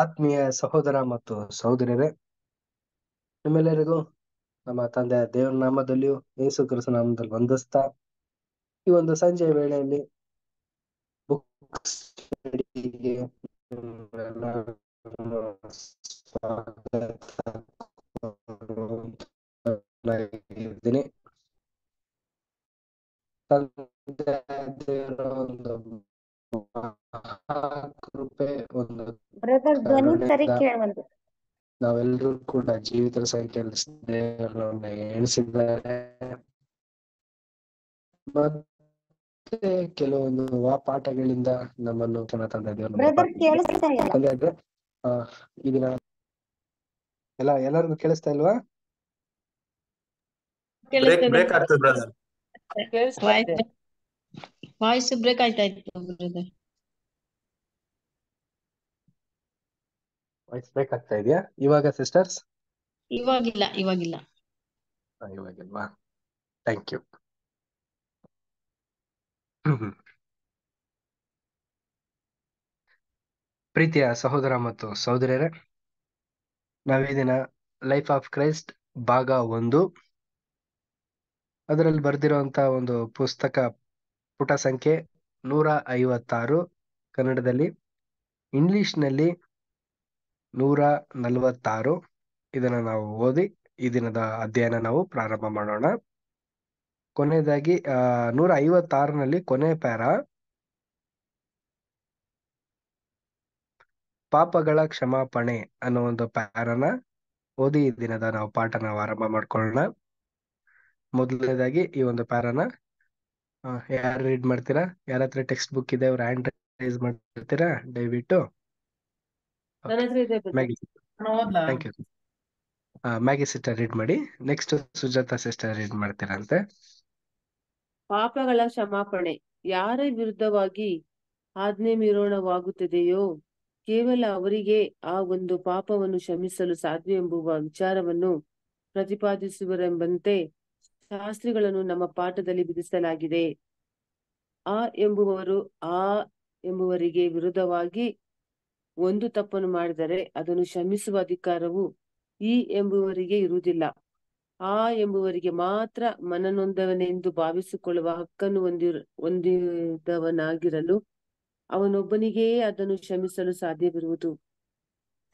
ಆತ್ಮೀಯ ಸಹೋದರ ಮತ್ತು ಸಹೋದರರೇ ನಿಮ್ಮೆಲ್ಲರಿಗೂ ನಮ್ಮ ತಂದೆ ದೇವರ ನಾಮದಲ್ಲಿಯೂ ಯೇಸು ಕ್ರಿಸ್ತ ನಾಮದಲ್ಲಿ ವಂದಿಸ್ತಾ ಈ ಒಂದು ಸಂಜೆ ವೇಳೆಯಲ್ಲಿ ಬುಕ್ಸ್ ಒಂದು ನಾವೆಲ್ಲರೂ ಕೂಡ ಜೀವಿತ ಸಂಖ್ಯೆಯಲ್ಲಿ ಸ್ನೇಹಗಳನ್ನ ಎಣಿಸಿದ್ದಾರೆ ಮತ್ತೆ ಕೆಲವೊಂದು ವಾಪಾಠಗಳಿಂದ ನಮ್ಮನ್ನು ಪುನಃ ತಂದಿದ್ದೇವೆ ಇದನ್ನ ಎಲ್ಲ ಎಲ್ಲರಿಗೂ ಕೇಳಿಸ್ತಾ ಇಲ್ವಾ ವಾಯ್ಸ್ ಬ್ರೇಕ್ ಆಯ್ತಾ ಇತ್ತು ಬ್ರದರ್ ವಾಯ್ಸ್ ಬ್ರೇಕ್ ಆಗ್ತಾ ಇದೆಯಾ ಇವಾಗ ಸಿಸ್ಟರ್ಸ್ ಇವಾಗಿಲ್ಲ ಇವಾಗಿಲ್ಲ ಇವಾಗಿಲ್ವಾ ಥ್ಯಾಂಕ್ ಯು ಪ್ರೀತಿಯ ಸಹೋದರ ಮತ್ತು ಸಹೋದರಿಯರೇ ನಾವೀ ದಿನ ಲೈಫ್ ಆಫ್ ಕ್ರೈಸ್ಟ್ ಭಾಗ ಒಂದು ಅದರಲ್ಲಿ ಬರೆದಿರುವಂತಹ ಒಂದು ಪುಸ್ತಕ ಪುಟ ಸಂಖ್ಯೆ ನೂರ ಐವತ್ತಾರು ಕನ್ನಡದಲ್ಲಿ ಇಂಗ್ಲಿಷ್ನಲ್ಲಿ ನೂರ ನಲವತ್ತಾರು ಇದನ್ನು ನಾವು ಓದಿ ಈ ದಿನದ ಅಧ್ಯಯನ ನಾವು ಪ್ರಾರಂಭ ಮಾಡೋಣ ಕೊನೆಯದಾಗಿ ನೂರ ಐವತ್ತಾರನಲ್ಲಿ ಕೊನೆ ಪ್ಯಾರ ಪಾಪಗಳ ಕ್ಷಮಾಪಣೆ ಅನ್ನೋ ಒಂದು ಪ್ಯಾರನ ಓದಿ ಈ ದಿನದ ನಾವು ಪಾಠ ನಾವು ಆರಂಭ ಮಾಡ್ಕೊಳ್ಳೋಣ ಮೊದಲನೇದಾಗಿ ಈ ಒಂದು ಪ್ಯಾರನ ಯಾರು ರೀಡ್ ಮಾಡ್ತೀರಾ ಯಾರ ಹತ್ರ ಟೆಕ್ಸ್ಟ್ ಬುಕ್ ಇದೆ ಅವ್ರ ಹ್ಯಾಂಡ್ ರೈಸ್ ಮಾಡ್ತೀರಾ ದಯವಿಟ್ಟು thank you Maggie sister read ಮಾಡಿ ನೆಕ್ಸ್ಟ್ ಸುಜಾತ ಸಿಸ್ಟರ್ ರೀಡ್ ಮಾಡ್ತೀರಂತೆ ಪಾಪಗಳ ಕ್ಷಮಾಪಣೆ ಯಾರ ವಿರುದ್ಧವಾಗಿ ಆಜ್ಞೆ ಮೀರೋಣವಾಗುತ್ತದೆಯೋ ಕೇವಲ ಅವರಿಗೆ ಆ ಒಂದು ಪಾಪವನ್ನು ಕ್ಷಮಿಸಲು ಸಾಧ್ಯ ಎಂಬುವ ವಿಚಾರವನ್ನು ಪ್ರತಿಪಾದಿಸುವರೆಂಬಂತೆ ಶಾಸ್ತ್ರಿಗಳನ್ನು ನಮ್ಮ ಪಾಠದಲ್ಲಿ ವಿಧಿಸಲಾಗಿದೆ ಆ ಎಂಬುವರು ಆ ಎಂಬುವರಿಗೆ ವಿರುದ್ಧವಾಗಿ ಒಂದು ತಪ್ಪನ್ನು ಮಾಡಿದರೆ ಅದನ್ನು ಶ್ರಮಿಸುವ ಅಧಿಕಾರವು ಈ ಎಂಬುವರಿಗೆ ಇರುವುದಿಲ್ಲ ಆ ಎಂಬುವರಿಗೆ ಮಾತ್ರ ಮನನೊಂದವನೆಂದು ಭಾವಿಸಿಕೊಳ್ಳುವ ಹಕ್ಕನ್ನು ಹೊಂದಿ ಹೊಂದಿದವನಾಗಿರಲು ಅವನೊಬ್ಬನಿಗೇ ಅದನ್ನು ಶ್ರಮಿಸಲು ಸಾಧ್ಯವಿರುವುದು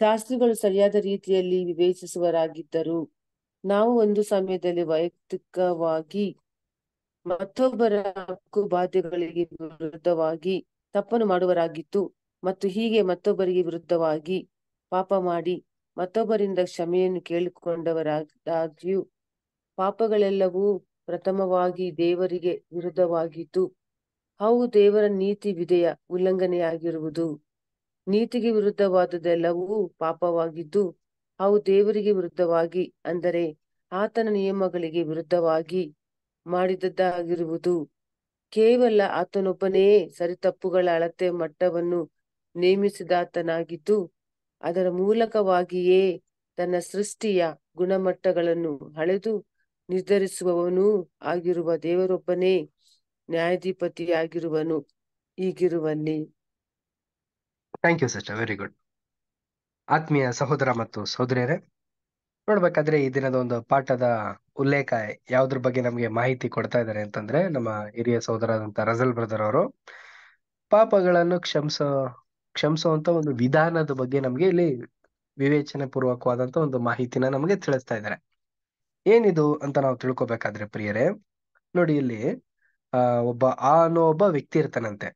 ಶಾಸ್ತ್ರಿಗಳು ಸರಿಯಾದ ರೀತಿಯಲ್ಲಿ ವಿವೇಚಿಸುವರಾಗಿದ್ದರು ನಾವು ಒಂದು ಸಮಯದಲ್ಲಿ ವೈಯಕ್ತಿಕವಾಗಿ ಮತ್ತೊಬ್ಬರ ಹಕ್ಕು ಬಾಧ್ಯಗಳಿಗೆ ವಿರುದ್ಧವಾಗಿ ತಪ್ಪನ್ನು ಮಾಡುವರಾಗಿತ್ತು ಮತ್ತು ಹೀಗೆ ಮತ್ತೊಬ್ಬರಿಗೆ ವಿರುದ್ಧವಾಗಿ ಪಾಪ ಮಾಡಿ ಮತ್ತೊಬ್ಬರಿಂದ ಕ್ಷಮೆಯನ್ನು ಕೇಳಿಕೊಂಡವರಾದಾಗ್ಯೂ ಪಾಪಗಳೆಲ್ಲವೂ ಪ್ರಥಮವಾಗಿ ದೇವರಿಗೆ ವಿರುದ್ಧವಾಗಿತ್ತು ಅವು ದೇವರ ನೀತಿ ವಿಧೆಯ ಉಲ್ಲಂಘನೆಯಾಗಿರುವುದು ನೀತಿಗೆ ವಿರುದ್ಧವಾದದೆಲ್ಲವೂ ಪಾಪವಾಗಿದ್ದು ಅವು ದೇವರಿಗೆ ವಿರುದ್ಧವಾಗಿ ಅಂದರೆ ಆತನ ನಿಯಮಗಳಿಗೆ ವಿರುದ್ಧವಾಗಿ ಮಾಡಿದದ್ದಾಗಿರುವುದು ಕೇವಲ ಆತನೊಬ್ಬನೇ ಸರಿತಪ್ಪುಗಳ ಅಳತೆ ಮಟ್ಟವನ್ನು ನೇಮಿಸಿದಾತನಾಗಿದ್ದು ಅದರ ಮೂಲಕವಾಗಿಯೇ ತನ್ನ ಸೃಷ್ಟಿಯ ಗುಣಮಟ್ಟಗಳನ್ನು ಹಳೆದು ನಿರ್ಧರಿಸುವವನೂ ಆಗಿರುವ ದೇವರೊಬ್ಬನೇ ನ್ಯಾಯಾಧಿಪತಿಯಾಗಿರುವನು ಈಗಿರುವಲ್ಲಿ thank you such very good ಆತ್ಮೀಯ ಸಹೋದರ ಮತ್ತು ಸಹೋದರಿಯರೇ ನೋಡ್ಬೇಕಾದ್ರೆ ಈ ದಿನದ ಒಂದು ಪಾಠದ ಉಲ್ಲೇಖ ಯಾವ್ದ್ರ ಬಗ್ಗೆ ನಮ್ಗೆ ಮಾಹಿತಿ ಕೊಡ್ತಾ ಇದ್ದಾರೆ ಅಂತಂದ್ರೆ ನಮ್ಮ ಹಿರಿಯ ಸಹೋದರಾದಂತ ರಜಲ್ ಬ್ರದರ್ ಅವರು ಪಾಪಗಳನ್ನು ಕ್ಷಮಿಸೋ ಕ್ಷಮಿಸುವಂತ ಒಂದು ವಿಧಾನದ ಬಗ್ಗೆ ನಮ್ಗೆ ಇಲ್ಲಿ ವಿವೇಚನೆ ಪೂರ್ವಕವಾದಂತ ಒಂದು ಮಾಹಿತಿನ ನಮ್ಗೆ ತಿಳಿಸ್ತಾ ಇದ್ದಾರೆ ಏನಿದು ಅಂತ ನಾವು ತಿಳ್ಕೊಬೇಕಾದ್ರೆ ಪ್ರಿಯರೇ ನೋಡಿ ಇಲ್ಲಿ ಆ ಒಬ್ಬ ಆ ಅನ್ನೋ ಒಬ್ಬ ವ್ಯಕ್ತಿ ಇರ್ತಾನಂತೆ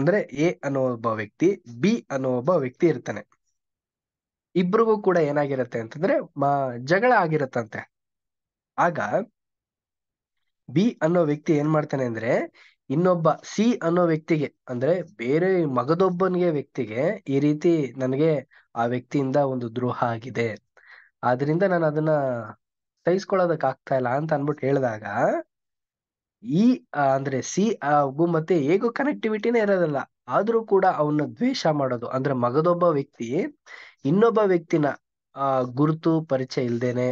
ಅಂದ್ರೆ ಎ ಅನ್ನೋ ಒಬ್ಬ ವ್ಯಕ್ತಿ ಬಿ ಅನ್ನೋ ಒಬ್ಬ ವ್ಯಕ್ತಿ ಇರ್ತಾನೆ ಇಬ್ರಿಗೂ ಕೂಡ ಏನಾಗಿರತ್ತೆ ಅಂತಂದ್ರೆ ಜಗಳ ಆಗಿರತ್ತಂತೆ ಆಗ ಬಿ ಅನ್ನೋ ವ್ಯಕ್ತಿ ಏನ್ ಮಾಡ್ತಾನೆ ಅಂದ್ರೆ ಇನ್ನೊಬ್ಬ ಸಿ ಅನ್ನೋ ವ್ಯಕ್ತಿಗೆ ಅಂದ್ರೆ ಬೇರೆ ಮಗದೊಬ್ಬನಿಗೆ ವ್ಯಕ್ತಿಗೆ ಈ ರೀತಿ ನನಗೆ ಆ ವ್ಯಕ್ತಿಯಿಂದ ಒಂದು ದ್ರೋಹ ಆಗಿದೆ ಆದ್ರಿಂದ ನಾನು ಅದನ್ನ ಸಹಿಸ್ಕೊಳ್ಳೋದಕ್ ಆಗ್ತಾ ಇಲ್ಲ ಅಂತ ಅನ್ಬಿಟ್ಟು ಹೇಳಿದಾಗ ಈ ಅಂದ್ರೆ ಸಿ ಹಾಗೂ ಮತ್ತೆ ಹೇಗೂ ಕನೆಕ್ಟಿವಿಟಿನೇ ಇರೋದಲ್ಲ ಆದ್ರೂ ಕೂಡ ಅವನ್ನ ದ್ವೇಷ ಮಾಡೋದು ಅಂದ್ರೆ ಮಗದೊಬ್ಬ ವ್ಯಕ್ತಿ ಇನ್ನೊಬ್ಬ ವ್ಯಕ್ತಿನ ಆ ಗುರುತು ಪರಿಚಯ ಇಲ್ದೇನೆ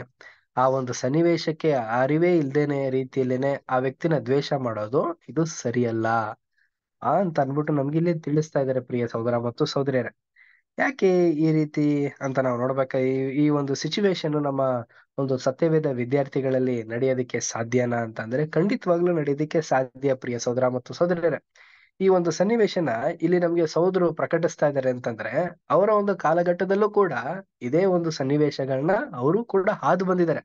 ಆ ಒಂದು ಸನ್ನಿವೇಶಕ್ಕೆ ಅರಿವೇ ಇಲ್ದೇನೆ ರೀತಿಯಲ್ಲೇನೆ ಆ ವ್ಯಕ್ತಿನ ದ್ವೇಷ ಮಾಡೋದು ಇದು ಸರಿಯಲ್ಲ ಆ ಅಂತ ಅನ್ಬಿಟ್ಟು ನಮ್ಗೆ ಇಲ್ಲಿ ತಿಳಿಸ್ತಾ ಇದಾರೆ ಪ್ರಿಯ ಸಹೋದರ ಮತ್ತು ಸಹೋದರಿಯರೇ ಯಾಕೆ ಈ ರೀತಿ ಅಂತ ನಾವು ನೋಡ್ಬೇಕ ಈ ಈ ಒಂದು ಸಿಚುವೇಶನ್ ನಮ್ಮ ಒಂದು ಸತ್ಯವೇದ ವಿದ್ಯಾರ್ಥಿಗಳಲ್ಲಿ ನಡೆಯೋದಕ್ಕೆ ಸಾಧ್ಯನಾ ಅಂತ ಅಂದ್ರೆ ಖಂಡಿತವಾಗ್ಲೂ ನಡೆಯೋದಕ್ಕೆ ಸಾಧ್ಯ ಪ್ರಿಯ ಸಹೋದರ ಮತ್ತು ಸಹೋದರಿಯರೇ ಈ ಒಂದು ಸನ್ನಿವೇಶನ ಇಲ್ಲಿ ನಮ್ಗೆ ಸೌದರು ಪ್ರಕಟಿಸ್ತಾ ಇದ್ದಾರೆ ಅಂತಂದ್ರೆ ಅವರ ಒಂದು ಕಾಲಘಟ್ಟದಲ್ಲೂ ಕೂಡ ಇದೇ ಒಂದು ಸನ್ನಿವೇಶಗಳನ್ನ ಅವರು ಕೂಡ ಹಾದು ಬಂದಿದ್ದಾರೆ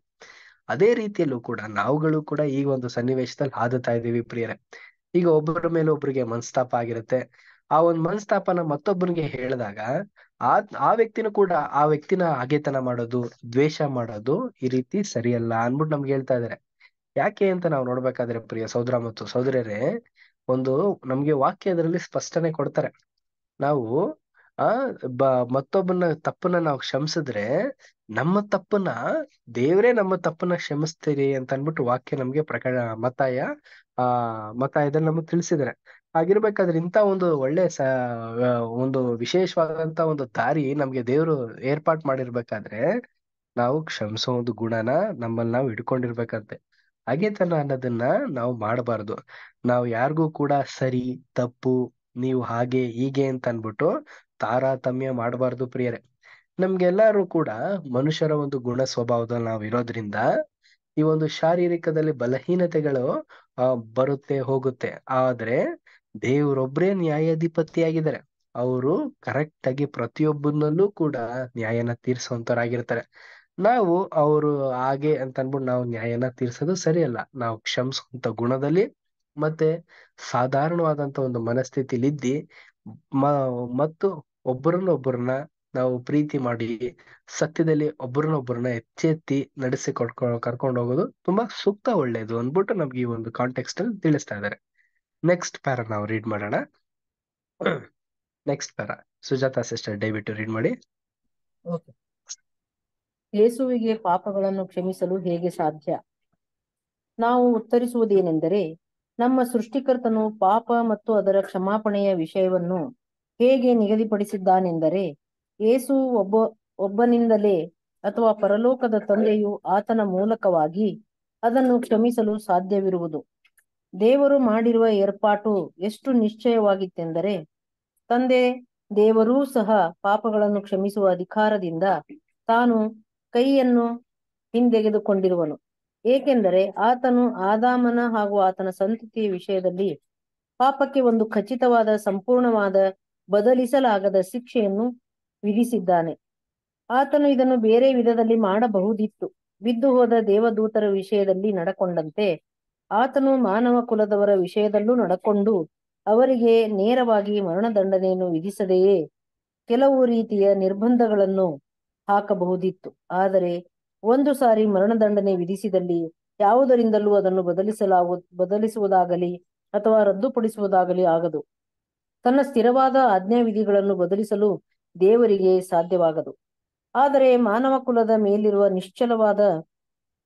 ಅದೇ ರೀತಿಯಲ್ಲೂ ಕೂಡ ನಾವುಗಳು ಕೂಡ ಈ ಒಂದು ಸನ್ನಿವೇಶದಲ್ಲಿ ಹಾದುತ್ತಾ ಇದೀವಿ ಪ್ರಿಯರೇ ಈಗ ಒಬ್ಬರ ಮೇಲೆ ಒಬ್ಬರಿಗೆ ಮನಸ್ತಾಪ ಆಗಿರುತ್ತೆ ಆ ಒಂದು ಮನಸ್ತಾಪನ ಮತ್ತೊಬ್ಬನಿಗೆ ಹೇಳಿದಾಗ ಆ ಆ ವ್ಯಕ್ತಿನೂ ಕೂಡ ಆ ವ್ಯಕ್ತಿನ ಆಗೆತನ ಮಾಡೋದು ದ್ವೇಷ ಮಾಡೋದು ಈ ರೀತಿ ಸರಿಯಲ್ಲ ಅನ್ಬಿಟ್ಟು ನಮ್ಗೆ ಹೇಳ್ತಾ ಇದಾರೆ ಯಾಕೆ ಅಂತ ನಾವು ನೋಡ್ಬೇಕಾದ್ರೆ ಪ್ರಿಯ ಸಹೋದರ ಮತ್ತು ಸೌದರ್ಯರೇ ಒಂದು ನಮ್ಗೆ ವಾಕ್ಯದಲ್ಲಿ ಸ್ಪಷ್ಟನೆ ಕೊಡ್ತಾರೆ ನಾವು ಆ ಬ ಮತ್ತೊಬ್ಬನ ತಪ್ಪನ್ನ ನಾವು ಕ್ಷಮಿಸಿದ್ರೆ ನಮ್ಮ ತಪ್ಪನ್ನ ದೇವರೇ ನಮ್ಮ ತಪ್ಪನ್ನ ಕ್ಷಮಿಸ್ತೀರಿ ಅಂತ ಅನ್ಬಿಟ್ಟು ವಾಕ್ಯ ನಮ್ಗೆ ಪ್ರಕಟ ಮತಾಯ ಆ ಮತಾಯದಲ್ಲಿ ನಮಗೆ ತಿಳಿಸಿದ್ರೆ ಹಾಗಿರ್ಬೇಕಾದ್ರೆ ಇಂತ ಒಂದು ಒಳ್ಳೆ ಸ ಒಂದು ವಿಶೇಷವಾದಂತ ಒಂದು ದಾರಿ ನಮ್ಗೆ ದೇವರು ಏರ್ಪಾಟ್ ಮಾಡಿರ್ಬೇಕಾದ್ರೆ ನಾವು ಕ್ಷಮಿಸೋ ಒಂದು ಗುಣನ ನಮ್ಮಲ್ಲಿ ನಾವು ಇಡ್ಕೊಂಡಿರ್ಬೇಕಂತೆ ಹಗೆತನ ಅನ್ನೋದನ್ನ ನಾವು ಮಾಡಬಾರ್ದು ನಾವು ಯಾರಿಗೂ ಕೂಡ ಸರಿ ತಪ್ಪು ನೀವು ಹಾಗೆ ಹೀಗೆ ಅಂತ ಅನ್ಬಿಟ್ಟು ತಾರತಮ್ಯ ಮಾಡಬಾರ್ದು ಪ್ರಿಯರೇ ನಮ್ಗೆಲ್ಲಾರು ಕೂಡ ಮನುಷ್ಯರ ಒಂದು ಗುಣ ಸ್ವಭಾವದಲ್ಲಿ ನಾವು ಇರೋದ್ರಿಂದ ಈ ಒಂದು ಶಾರೀರಿಕದಲ್ಲಿ ಬಲಹೀನತೆಗಳು ಆ ಬರುತ್ತೆ ಹೋಗುತ್ತೆ ಆದ್ರೆ ದೇವ್ರೊಬ್ರೇ ನ್ಯಾಯಾಧಿಪತಿಯಾಗಿದ್ದಾರೆ ಅವರು ಕರೆಕ್ಟ್ ಆಗಿ ಪ್ರತಿಯೊಬ್ಬನಲ್ಲೂ ಕೂಡ ನ್ಯಾಯನ ತೀರ್ಸುವಂತರಾಗಿರ್ತಾರೆ ನಾವು ಅವರು ಹಾಗೆ ಅಂತ ಅನ್ಬಿಟ್ಟು ನಾವು ನ್ಯಾಯನ ತೀರ್ಸೋದು ಸರಿಯಲ್ಲ ನಾವು ಕ್ಷಮಿಸುವಂತ ಗುಣದಲ್ಲಿ ಮತ್ತೆ ಸಾಧಾರಣವಾದಂತ ಒಂದು ಮ ಮತ್ತು ಒಬ್ಬರನ್ನೊಬ್ಬರನ್ನ ನಾವು ಪ್ರೀತಿ ಮಾಡಿ ಸತ್ಯದಲ್ಲಿ ಒಬ್ಬರನ್ನೊಬ್ಬರನ್ನ ಎಚ್ಚೆತ್ತಿ ಎತ್ತಿ ನಡೆಸಿ ಕೊಡ್ಕೊ ಕರ್ಕೊಂಡು ಹೋಗೋದು ತುಂಬಾ ಸೂಕ್ತ ಒಳ್ಳೇದು ಅಂದ್ಬಿಟ್ಟು ನಮ್ಗೆ ಈ ಒಂದು ಕಾಂಟೆಕ್ಸ್ಟ್ ಅಲ್ಲಿ ತಿಳಿಸ್ತಾ ಇದ್ದಾರೆ ನೆಕ್ಸ್ಟ್ ಪ್ಯಾರ ನಾವು ರೀಡ್ ಮಾಡೋಣ ನೆಕ್ಸ್ಟ್ ಪ್ಯಾರ ಸುಜಾತಾ ಸಿಸ್ಟರ್ ದಯವಿಟ್ಟು ರೀಡ್ ಮಾಡಿ ಓಕೆ ಯೇಸುವಿಗೆ ಪಾಪಗಳನ್ನು ಕ್ಷಮಿಸಲು ಹೇಗೆ ಸಾಧ್ಯ ನಾವು ಉತ್ತರಿಸುವುದೇನೆಂದರೆ ನಮ್ಮ ಸೃಷ್ಟಿಕರ್ತನು ಪಾಪ ಮತ್ತು ಅದರ ಕ್ಷಮಾಪಣೆಯ ವಿಷಯವನ್ನು ಹೇಗೆ ನಿಗದಿಪಡಿಸಿದ್ದಾನೆಂದರೆ ಏಸು ಒಬ್ಬ ಒಬ್ಬನಿಂದಲೇ ಅಥವಾ ಪರಲೋಕದ ತಂದೆಯು ಆತನ ಮೂಲಕವಾಗಿ ಅದನ್ನು ಕ್ಷಮಿಸಲು ಸಾಧ್ಯವಿರುವುದು ದೇವರು ಮಾಡಿರುವ ಏರ್ಪಾಟು ಎಷ್ಟು ನಿಶ್ಚಯವಾಗಿತ್ತೆಂದರೆ ತಂದೆ ದೇವರೂ ಸಹ ಪಾಪಗಳನ್ನು ಕ್ಷಮಿಸುವ ಅಧಿಕಾರದಿಂದ ತಾನು ಕೈಯನ್ನು ಹಿಂದೆಗೆದುಕೊಂಡಿರುವನು ಏಕೆಂದರೆ ಆತನು ಆದಾಮನ ಹಾಗೂ ಆತನ ಸಂತತಿಯ ವಿಷಯದಲ್ಲಿ ಪಾಪಕ್ಕೆ ಒಂದು ಖಚಿತವಾದ ಸಂಪೂರ್ಣವಾದ ಬದಲಿಸಲಾಗದ ಶಿಕ್ಷೆಯನ್ನು ವಿಧಿಸಿದ್ದಾನೆ ಆತನು ಇದನ್ನು ಬೇರೆ ವಿಧದಲ್ಲಿ ಮಾಡಬಹುದಿತ್ತು ಬಿದ್ದು ಹೋದ ದೇವದೂತರ ವಿಷಯದಲ್ಲಿ ನಡಕೊಂಡಂತೆ ಆತನು ಮಾನವ ಕುಲದವರ ವಿಷಯದಲ್ಲೂ ನಡಕೊಂಡು ಅವರಿಗೆ ನೇರವಾಗಿ ಮರಣದಂಡನೆಯನ್ನು ವಿಧಿಸದೆಯೇ ಕೆಲವು ರೀತಿಯ ನಿರ್ಬಂಧಗಳನ್ನು ಹಾಕಬಹುದಿತ್ತು ಆದರೆ ಒಂದು ಸಾರಿ ಮರಣದಂಡನೆ ವಿಧಿಸಿದಲ್ಲಿ ಯಾವುದರಿಂದಲೂ ಅದನ್ನು ಬದಲಿಸಲಾಗು ಬದಲಿಸುವುದಾಗಲಿ ಅಥವಾ ರದ್ದುಪಡಿಸುವುದಾಗಲಿ ಆಗದು ತನ್ನ ಸ್ಥಿರವಾದ ಆಜ್ಞಾ ವಿಧಿಗಳನ್ನು ಬದಲಿಸಲು ದೇವರಿಗೆ ಸಾಧ್ಯವಾಗದು ಆದರೆ ಮಾನವ ಕುಲದ ಮೇಲಿರುವ ನಿಶ್ಚಲವಾದ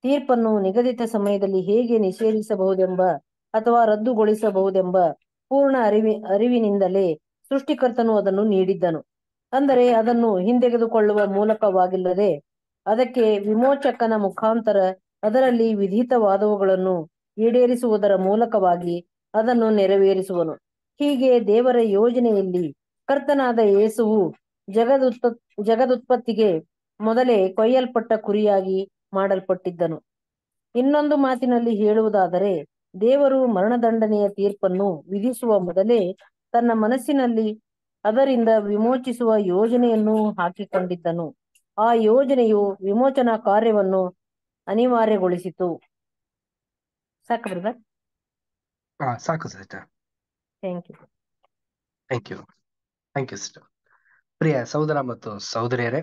ತೀರ್ಪನ್ನು ನಿಗದಿತ ಸಮಯದಲ್ಲಿ ಹೇಗೆ ನಿಷೇಧಿಸಬಹುದೆಂಬ ಅಥವಾ ರದ್ದುಗೊಳಿಸಬಹುದೆಂಬ ಪೂರ್ಣ ಅರಿವಿ ಅರಿವಿನಿಂದಲೇ ಸೃಷ್ಟಿಕರ್ತನು ಅದನ್ನು ನೀಡಿದ್ದನು ಅಂದರೆ ಅದನ್ನು ಹಿಂದೆಗೆದುಕೊಳ್ಳುವ ಮೂಲಕವಾಗಿಲ್ಲದೆ ಅದಕ್ಕೆ ವಿಮೋಚಕನ ಮುಖಾಂತರ ಅದರಲ್ಲಿ ವಿಧಿತವಾದವುಗಳನ್ನು ಈಡೇರಿಸುವುದರ ಮೂಲಕವಾಗಿ ಅದನ್ನು ನೆರವೇರಿಸುವನು ಹೀಗೆ ದೇವರ ಯೋಜನೆಯಲ್ಲಿ ಕರ್ತನಾದ ಯೇಸುವು ಜಗದುತ್ಪ ಜಗದುತ್ಪತ್ತಿಗೆ ಮೊದಲೇ ಕೊಯ್ಯಲ್ಪಟ್ಟ ಕುರಿಯಾಗಿ ಮಾಡಲ್ಪಟ್ಟಿದ್ದನು ಇನ್ನೊಂದು ಮಾತಿನಲ್ಲಿ ಹೇಳುವುದಾದರೆ ದೇವರು ಮರಣದಂಡನೆಯ ತೀರ್ಪನ್ನು ವಿಧಿಸುವ ಮೊದಲೇ ತನ್ನ ಮನಸ್ಸಿನಲ್ಲಿ ಅದರಿಂದ ವಿಮೋಚಿಸುವ ಯೋಜನೆಯನ್ನು ಹಾಕಿಕೊಂಡಿದ್ದನು ಆ ಯೋಜನೆಯು ವಿಮೋಚನಾ ಕಾರ್ಯವನ್ನು ಅನಿವಾರ್ಯಗೊಳಿಸಿತು ಸಾಕು ಸಾಕು sister thank you thank you thank you ಪ್ರಿಯ ಸಹೋದರ ಮತ್ತು ಸಹೋದರಿಯರೇ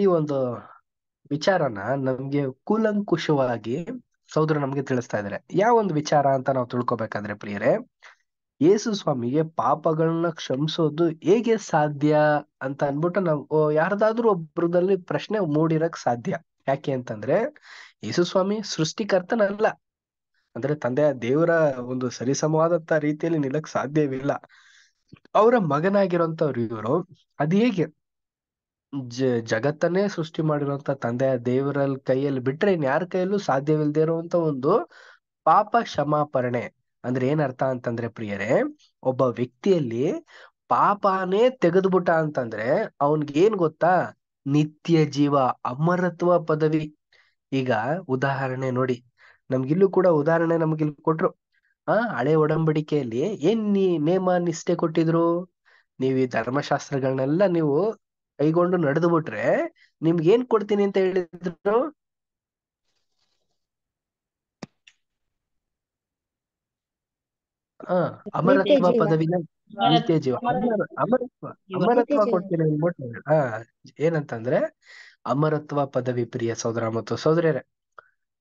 ಈ ಒಂದು ವಿಚಾರನ ನಮ್ಗೆ ಕೂಲಂಕುಷವಾಗಿ ಸಹೋದರ ನಮ್ಗೆ ತಿಳಿಸ್ತಾ ಇದಾರೆ ಯಾವ ಒಂದು ವಿಚಾರ ಅಂತ ನಾವು ತಿಳ್ಕೊಬೇಕಾದ್ರೆ ಪ್ರಿಯರೇ ಯೇಸು ಸ್ವಾಮಿಗೆ ಪಾಪಗಳನ್ನ ಕ್ಷಮಿಸೋದು ಹೇಗೆ ಸಾಧ್ಯ ಅಂತ ಅನ್ಬಿಟ್ಟು ನಾವು ಯಾರ್ದಾದ್ರೂ ಒಬ್ರದಲ್ಲಿ ಪ್ರಶ್ನೆ ಮೂಡಿರಕ್ ಸಾಧ್ಯ ಯಾಕೆ ಅಂತಂದ್ರೆ ಯೇಸು ಸ್ವಾಮಿ ಸೃಷ್ಟಿಕರ್ತನಲ್ಲ ಅಂದ್ರೆ ತಂದೆಯ ದೇವರ ಒಂದು ಸರಿಸಮವಾದಂತ ರೀತಿಯಲ್ಲಿ ನಿಲ್ಲಕ್ ಸಾಧ್ಯವಿಲ್ಲ ಅವರ ಮಗನಾಗಿರೋಂಥವ್ರು ಇವರು ಅದ್ ಹೇಗೆ ಜ ಜಗತ್ತನ್ನೇ ಸೃಷ್ಟಿ ಮಾಡಿರುವಂತ ತಂದೆಯ ದೇವರಲ್ಲಿ ಕೈಯಲ್ಲಿ ಬಿಟ್ರೆ ಇನ್ ಯಾರ ಕೈಯಲ್ಲೂ ಸಾಧ್ಯವಿಲ್ಲದೆ ಇರುವಂತ ಒಂದು ಪಾಪ ಕ್ಷಮಾಪರಣೆ ಅಂದ್ರೆ ಏನ್ ಅರ್ಥ ಅಂತಂದ್ರೆ ಪ್ರಿಯರೇ ಒಬ್ಬ ವ್ಯಕ್ತಿಯಲ್ಲಿ ಪಾಪಾನೇ ತೆಗೆದ್ಬಿಟ್ಟ ಅಂತಂದ್ರೆ ಏನ್ ಗೊತ್ತಾ ನಿತ್ಯ ಜೀವ ಅಮರತ್ವ ಪದವಿ ಈಗ ಉದಾಹರಣೆ ನೋಡಿ ನಮ್ಗಿಲ್ಲೂ ಕೂಡ ಉದಾಹರಣೆ ನಮ್ಗಿಲ್ ಕೊಟ್ರು ಆ ಹಳೆ ಒಡಂಬಡಿಕೆಯಲ್ಲಿ ಏನ್ ನೀ ನೇಮ ನಿಷ್ಠೆ ಕೊಟ್ಟಿದ್ರು ನೀವು ಈ ಧರ್ಮಶಾಸ್ತ್ರಗಳನ್ನೆಲ್ಲ ನೀವು ಕೈಗೊಂಡು ನಡೆದು ಬಿಟ್ರೆ ನಿಮ್ಗೆ ಏನ್ ಕೊಡ್ತೀನಿ ಅಂತ ಹೇಳಿದ್ರು ಹಾ ಅಮರತ್ವ ಪದವಿನ ನಿತ್ಯ ಜೀವ ಅಮರತ್ವ ಅಮರತ್ವ ಕೊಡ್ತೀನಿ ಅಂದ್ಬಿಟ್ಟು ಹಾ ಏನಂತಂದ್ರೆ ಅಮರತ್ವ ಪದವಿ ಪ್ರಿಯ ಸೋದರ ಮತ್ತು ಸೋದರಿಯರೇ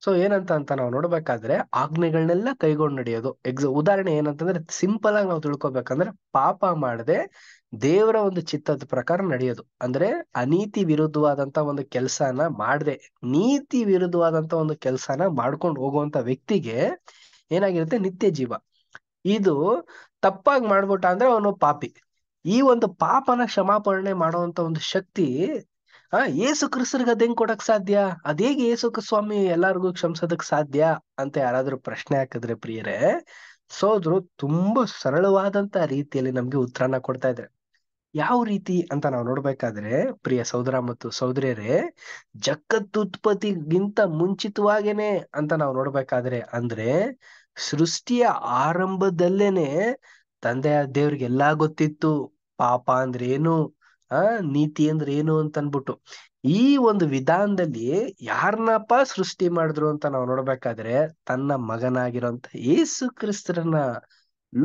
ಸೊ ಏನಂತ ಅಂತ ನಾವು ನೋಡ್ಬೇಕಾದ್ರೆ ಆಗ್ನೆಗಳನ್ನೆಲ್ಲ ಕೈಗೊಂಡು ನಡೆಯೋದು ಎಕ್ಸ ಉದಾಹರಣೆ ಏನಂತಂದ್ರೆ ಸಿಂಪಲ್ ಆಗಿ ನಾವು ತಿಳ್ಕೊಬೇಕಂದ್ರೆ ಪಾಪ ಮಾಡದೆ ದೇವರ ಒಂದು ಚಿತ್ತದ ಪ್ರಕಾರ ನಡೆಯೋದು ಅಂದ್ರೆ ಅನೀತಿ ವಿರುದ್ಧವಾದಂತ ಒಂದು ಕೆಲಸನ ಮಾಡದೆ ನೀತಿ ವಿರುದ್ಧವಾದಂತ ಒಂದು ಕೆಲಸನ ಮಾಡ್ಕೊಂಡು ಹೋಗುವಂತ ವ್ಯಕ್ತಿಗೆ ಏನಾಗಿರುತ್ತೆ ನಿತ್ಯ ಜೀವ ಇದು ತಪ್ಪಾಗಿ ಮಾಡ್ಬಿಟ್ಟ ಅಂದ್ರೆ ಅವನು ಪಾಪಿ ಈ ಒಂದು ಪಾಪನ ಕ್ಷಮಾಪಣೆ ಮಾಡುವಂತ ಒಂದು ಶಕ್ತಿ ಆ ಏಸು ಕ್ರಿಸ್ತರಿಗೆ ಅದ್ ಕೊಡಕ್ ಸಾಧ್ಯ ಅದೇಗೆ ಏಸು ಸ್ವಾಮಿ ಎಲ್ಲಾರ್ಗು ಕ್ಷಮಿಸೋದಕ್ ಸಾಧ್ಯ ಅಂತ ಯಾರಾದ್ರೂ ಪ್ರಶ್ನೆ ಹಾಕಿದ್ರೆ ಪ್ರಿಯರೇ ಸೋದ್ರು ತುಂಬಾ ಸರಳವಾದಂತ ರೀತಿಯಲ್ಲಿ ನಮ್ಗೆ ಉತ್ತರನ ಕೊಡ್ತಾ ಇದ್ರೆ ಯಾವ ರೀತಿ ಅಂತ ನಾವು ನೋಡ್ಬೇಕಾದ್ರೆ ಪ್ರಿಯ ಸೌದರ ಮತ್ತು ಸೌದರಿಯರೇ ಜಗತ್ತು ಉತ್ಪತ್ತಿಗಿಂತ ಮುಂಚಿತವಾಗೇನೆ ಅಂತ ನಾವು ನೋಡ್ಬೇಕಾದ್ರೆ ಅಂದ್ರೆ ಸೃಷ್ಟಿಯ ಆರಂಭದಲ್ಲೇನೆ ತಂದೆಯ ದೇವ್ರಿಗೆಲ್ಲಾ ಗೊತ್ತಿತ್ತು ಪಾಪ ಅಂದ್ರೆ ಏನು ಆ ನೀತಿ ಅಂದ್ರೆ ಏನು ಅಂತ ಅನ್ಬಿಟ್ಟು ಈ ಒಂದು ವಿಧಾನದಲ್ಲಿ ಯಾರನ್ನಪ್ಪ ಸೃಷ್ಟಿ ಮಾಡಿದ್ರು ಅಂತ ನಾವು ನೋಡ್ಬೇಕಾದ್ರೆ ತನ್ನ ಮಗನಾಗಿರೋಂತ ಏಸು ಕ್ರಿಸ್ತರನ್ನ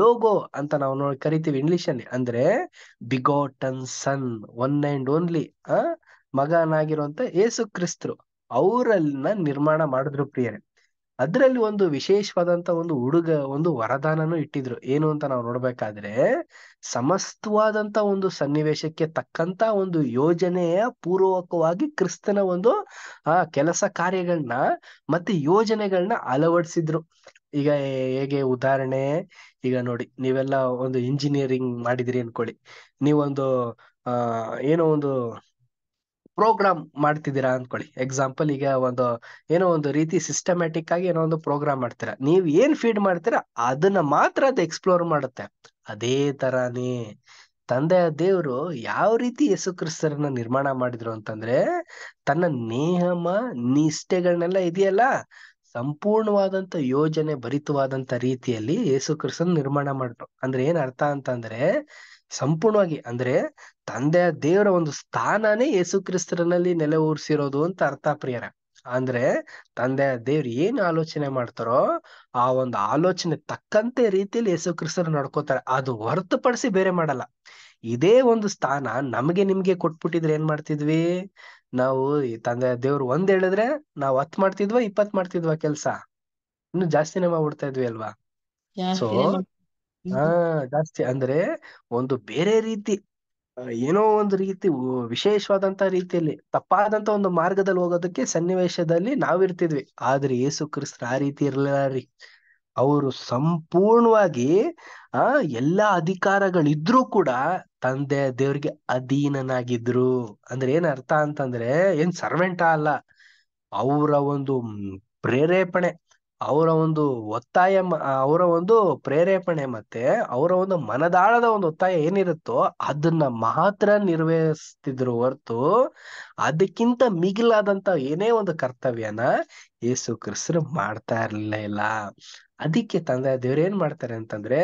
ಲೋಗೋ ಅಂತ ನಾವು ನೋಡ್ ಕರಿತೀವಿ ಇಂಗ್ಲಿಷ್ ಅಲ್ಲಿ ಅಂದ್ರೆ begotten son one and only ಆ ಮಗನಾಗಿರುವಂತ ಏಸು ಕ್ರಿಸ್ತರು ಅವರನ್ನ ನಿರ್ಮಾಣ ಮಾಡಿದ್ರು ಪ್ರಿಯರೇ ಅದ್ರಲ್ಲಿ ಒಂದು ವಿಶೇಷವಾದಂತ ಒಂದು ಉಡುಗ ಒಂದು ವರದಾನನು ಇಟ್ಟಿದ್ರು ಏನು ಅಂತ ನಾವು ನೋಡ್ಬೇಕಾದ್ರೆ ಸಮಸ್ತವಾದಂತ ಒಂದು ಸನ್ನಿವೇಶಕ್ಕೆ ತಕ್ಕಂತ ಒಂದು ಯೋಜನೆಯ ಪೂರ್ವಕವಾಗಿ ಕ್ರಿಸ್ತನ ಒಂದು ಆ ಕೆಲಸ ಕಾರ್ಯಗಳನ್ನ ಮತ್ತೆ ಯೋಜನೆಗಳನ್ನ ಅಳವಡಿಸಿದ್ರು ಈಗ ಹೇಗೆ ಉದಾಹರಣೆ ಈಗ ನೋಡಿ ನೀವೆಲ್ಲ ಒಂದು ಇಂಜಿನಿಯರಿಂಗ್ ಮಾಡಿದಿರಿ ಅನ್ಕೊಳ್ಳಿ ನೀವೊಂದು ಆ ಏನೋ ಒಂದು ಪ್ರೋಗ್ರಾಮ್ ಮಾಡ್ತಿದ್ದೀರಾ ಅನ್ಕೊಳ್ಳಿ ಎಕ್ಸಾಂಪಲ್ ಈಗ ಒಂದು ಏನೋ ಒಂದು ರೀತಿ ಸಿಸ್ಟಮ್ಯಾಟಿಕ್ ಆಗಿ ಏನೋ ಒಂದು ಪ್ರೋಗ್ರಾಮ್ ಮಾಡ್ತೀರಾ ನೀವ್ ಏನ್ ಫೀಡ್ ಮಾಡ್ತೀರಾ ಅದನ್ನ ಮಾತ್ರ ಅದು ಎಕ್ಸ್ಪ್ಲೋರ್ ಮಾಡುತ್ತೆ ಅದೇ ತರಾನೇ ತಂದೆ ದೇವರು ಯಾವ ರೀತಿ ಯೇಸು ಕ್ರಿಸ್ತರನ್ನ ನಿರ್ಮಾಣ ಮಾಡಿದ್ರು ಅಂತಂದ್ರೆ ತನ್ನ ನೇಹಮ ನಿಷ್ಠೆಗಳನ್ನೆಲ್ಲ ಇದೆಯಲ್ಲ ಸಂಪೂರ್ಣವಾದಂತ ಯೋಜನೆ ಭರಿತವಾದಂತ ರೀತಿಯಲ್ಲಿ ಯೇಸು ಕ್ರಿಸ್ತನ್ ನಿರ್ಮಾಣ ಮಾಡಿದ್ರು ಅಂದ್ರೆ ಏನ್ ಅರ್ಥ ಅಂತಂದ್ರೆ ಸಂಪೂರ್ಣವಾಗಿ ಅಂದ್ರೆ ತಂದೆಯ ದೇವರ ಒಂದು ಸ್ಥಾನನೇ ಯೇಸು ಕ್ರಿಸ್ತರನಲ್ಲಿ ನೆಲೆ ಊರಿಸಿರೋದು ಅಂತ ಅರ್ಥ ಪ್ರಿಯರ ಅಂದ್ರೆ ತಂದೆಯ ದೇವ್ರ ಏನ್ ಆಲೋಚನೆ ಮಾಡ್ತಾರೋ ಆ ಒಂದು ಆಲೋಚನೆ ತಕ್ಕಂತೆ ರೀತಿಯಲ್ಲಿ ಯೇಸು ಕ್ರಿಸ್ತರು ನಡ್ಕೋತಾರೆ ಅದು ಹೊರತುಪಡಿಸಿ ಬೇರೆ ಮಾಡಲ್ಲ ಇದೇ ಒಂದು ಸ್ಥಾನ ನಮ್ಗೆ ನಿಮ್ಗೆ ಕೊಟ್ಬಿಟ್ಟಿದ್ರೆ ಏನ್ ಮಾಡ್ತಿದ್ವಿ ನಾವು ತಂದೆ ದೇವ್ರು ಒಂದ್ ಹೇಳಿದ್ರೆ ನಾವ್ ಹತ್ ಮಾಡ್ತಿದ್ವಾ ಇಪ್ಪತ್ ಮಾಡ್ತಿದ್ವಾ ಕೆಲ್ಸ ಇನ್ನು ಜಾಸ್ತಿನೇ ಮಾಡ್ಬಿಡ್ತಾ ಇದ್ವಿ ಅಲ್ವಾ ಸೊ ಹಾ ಜಾಸ್ತಿ ಅಂದ್ರೆ ಒಂದು ಬೇರೆ ರೀತಿ ಏನೋ ಒಂದು ರೀತಿ ವಿಶೇಷವಾದಂತ ರೀತಿಯಲ್ಲಿ ತಪ್ಪಾದಂತ ಒಂದು ಮಾರ್ಗದಲ್ಲಿ ಹೋಗೋದಕ್ಕೆ ಸನ್ನಿವೇಶದಲ್ಲಿ ನಾವಿರ್ತಿದ್ವಿ ಆದ್ರೆ ಯೇಸು ಕ್ರಿಸ್ತರ ಆ ರೀತಿ ಇರ್ಲಿಲ್ಲ ರೀ ಅವರು ಸಂಪೂರ್ಣವಾಗಿ ಆ ಎಲ್ಲಾ ಅಧಿಕಾರಗಳಿದ್ರೂ ಕೂಡ ತಂದೆ ದೇವ್ರಿಗೆ ಅಧೀನನಾಗಿದ್ರು ಅಂದ್ರೆ ಏನ್ ಅರ್ಥ ಅಂತಂದ್ರೆ ಏನ್ ಸರ್ವೆಂಟ ಅಲ್ಲ ಅವರ ಒಂದು ಪ್ರೇರೇಪಣೆ ಅವರ ಒಂದು ಒತ್ತಾಯ ಅವರ ಒಂದು ಪ್ರೇರೇಪಣೆ ಮತ್ತೆ ಅವರ ಒಂದು ಮನದಾಳದ ಒಂದು ಒತ್ತಾಯ ಏನಿರುತ್ತೋ ಅದನ್ನ ಮಾತ್ರ ನಿರ್ವಹಿಸ್ತಿದ್ರು ಹೊರ್ತು ಅದಕ್ಕಿಂತ ಮಿಗಿಲಾದಂತ ಏನೇ ಒಂದು ಕರ್ತವ್ಯನ ಯೇಸು ಕ್ರಿಸ್ತರು ಮಾಡ್ತಾ ಇರ್ಲಿಲ್ಲ ಅದಕ್ಕೆ ತಂದೆ ದೇವ್ರು ಏನ್ ಮಾಡ್ತಾರೆ ಅಂತಂದ್ರೆ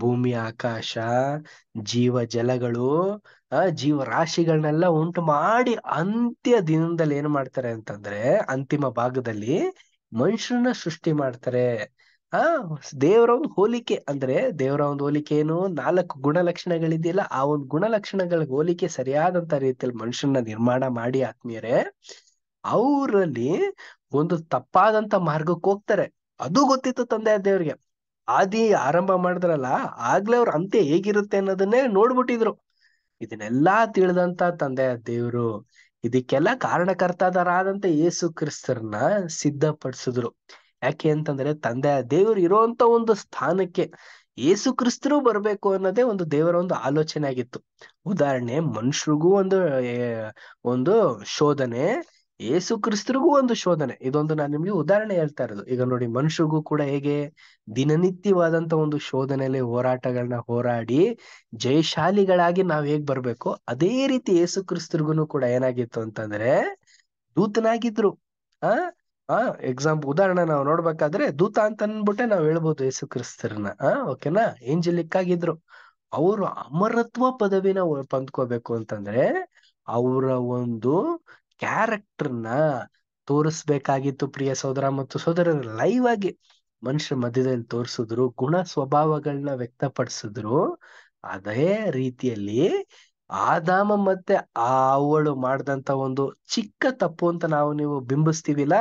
ಭೂಮಿ ಆಕಾಶ ಜೀವ ಜಲಗಳು ಜೀವ ರಾಶಿಗಳನ್ನೆಲ್ಲ ಉಂಟು ಮಾಡಿ ಅಂತ್ಯ ದಿನದಲ್ಲಿ ಏನ್ ಮಾಡ್ತಾರೆ ಅಂತಂದ್ರೆ ಅಂತಿಮ ಭಾಗದಲ್ಲಿ ಮನುಷ್ಯನ ಸೃಷ್ಟಿ ಮಾಡ್ತಾರೆ ಆ ದೇವರ ಒಂದು ಹೋಲಿಕೆ ಅಂದ್ರೆ ದೇವರ ಒಂದು ಹೋಲಿಕೆ ಏನು ನಾಲ್ಕು ಗುಣಲಕ್ಷಣಗಳಿದೆಯಲ್ಲ ಆ ಒಂದು ಗುಣಲಕ್ಷಣಗಳ ಹೋಲಿಕೆ ಸರಿಯಾದಂತ ರೀತಿಯಲ್ಲಿ ಮನುಷ್ಯನ ನಿರ್ಮಾಣ ಮಾಡಿ ಆತ್ಮೀಯರೇ ಅವರಲ್ಲಿ ಒಂದು ತಪ್ಪಾದಂತ ಮಾರ್ಗಕ್ಕೆ ಹೋಗ್ತಾರೆ ಅದು ಗೊತ್ತಿತ್ತು ತಂದೆ ದೇವ್ರಿಗೆ ಆದಿ ಆರಂಭ ಮಾಡಿದ್ರಲ್ಲ ಆಗ್ಲೇ ಅವ್ರ ಅಂತ್ಯ ಹೇಗಿರುತ್ತೆ ಅನ್ನೋದನ್ನೇ ನೋಡ್ಬಿಟ್ಟಿದ್ರು ಇದನ್ನೆಲ್ಲಾ ತಿಳಿದಂತ ತಂದೆ ದೇವ್ರು ಇದಕ್ಕೆಲ್ಲ ಕಾರಣಕರ್ತಾದರಾದಂತ ಯೇಸು ಕ್ರಿಸ್ತರನ್ನ ಸಿದ್ಧಪಡಿಸಿದ್ರು ಯಾಕೆ ಅಂತಂದ್ರೆ ತಂದೆ ದೇವರು ಇರುವಂತ ಒಂದು ಸ್ಥಾನಕ್ಕೆ ಏಸು ಕ್ರಿಸ್ತರು ಬರ್ಬೇಕು ಅನ್ನೋದೇ ಒಂದು ದೇವರ ಒಂದು ಆಲೋಚನೆ ಆಗಿತ್ತು ಉದಾಹರಣೆ ಮನುಷ್ಯರಿಗೂ ಒಂದು ಒಂದು ಶೋಧನೆ ಏಸು ಕ್ರಿಸ್ತರಿಗೂ ಒಂದು ಶೋಧನೆ ಇದೊಂದು ನಾನು ನಿಮ್ಗೆ ಉದಾಹರಣೆ ಹೇಳ್ತಾ ಇರೋದು ಈಗ ನೋಡಿ ಮನುಷ್ಯಗೂ ಕೂಡ ಹೇಗೆ ದಿನನಿತ್ಯವಾದಂತ ಒಂದು ಶೋಧನೆಯಲ್ಲಿ ಹೋರಾಟಗಳನ್ನ ಹೋರಾಡಿ ಜಯಶಾಲಿಗಳಾಗಿ ನಾವ್ ಹೇಗ್ ಬರ್ಬೇಕು ಅದೇ ರೀತಿ ಏಸು ಕ್ರಿಸ್ತರಿಗೂ ಕೂಡ ಏನಾಗಿತ್ತು ಅಂತಂದ್ರೆ ದೂತನಾಗಿದ್ರು ಆ ಆ ಎಕ್ಸಾಂಪಲ್ ಉದಾಹರಣೆ ನಾವು ನೋಡ್ಬೇಕಾದ್ರೆ ದೂತ ಅಂತ ಅನ್ಬಿಟ್ಟೆ ನಾವ್ ಹೇಳ್ಬೋದು ಯೇಸು ಕ್ರಿಸ್ತರನ್ನ ಆ ಓಕೆನಾ ಏಂಜಲಿಕ್ ಆಗಿದ್ರು ಅವರು ಅಮರತ್ವ ಪದವಿನ ಪಂದ್ಕೋಬೇಕು ಅಂತಂದ್ರೆ ಅವರ ಒಂದು ಕ್ಯಾರೆಕ್ಟರ್ನ ತೋರಿಸ್ಬೇಕಾಗಿತ್ತು ಪ್ರಿಯ ಸೋದರ ಮತ್ತು ಸೋದರ ಲೈವ್ ಆಗಿ ಮನುಷ್ಯರ ಮಧ್ಯದಲ್ಲಿ ತೋರಿಸಿದ್ರು ಗುಣ ಸ್ವಭಾವಗಳನ್ನ ವ್ಯಕ್ತಪಡಿಸಿದ್ರು ಅದೇ ರೀತಿಯಲ್ಲಿ ಆದಾಮ ಮತ್ತೆ ಆ ಅವಳು ಮಾಡಿದಂತ ಒಂದು ಚಿಕ್ಕ ತಪ್ಪು ಅಂತ ನಾವು ನೀವು ಬಿಂಬಿಸ್ತೀವಿಲ್ಲ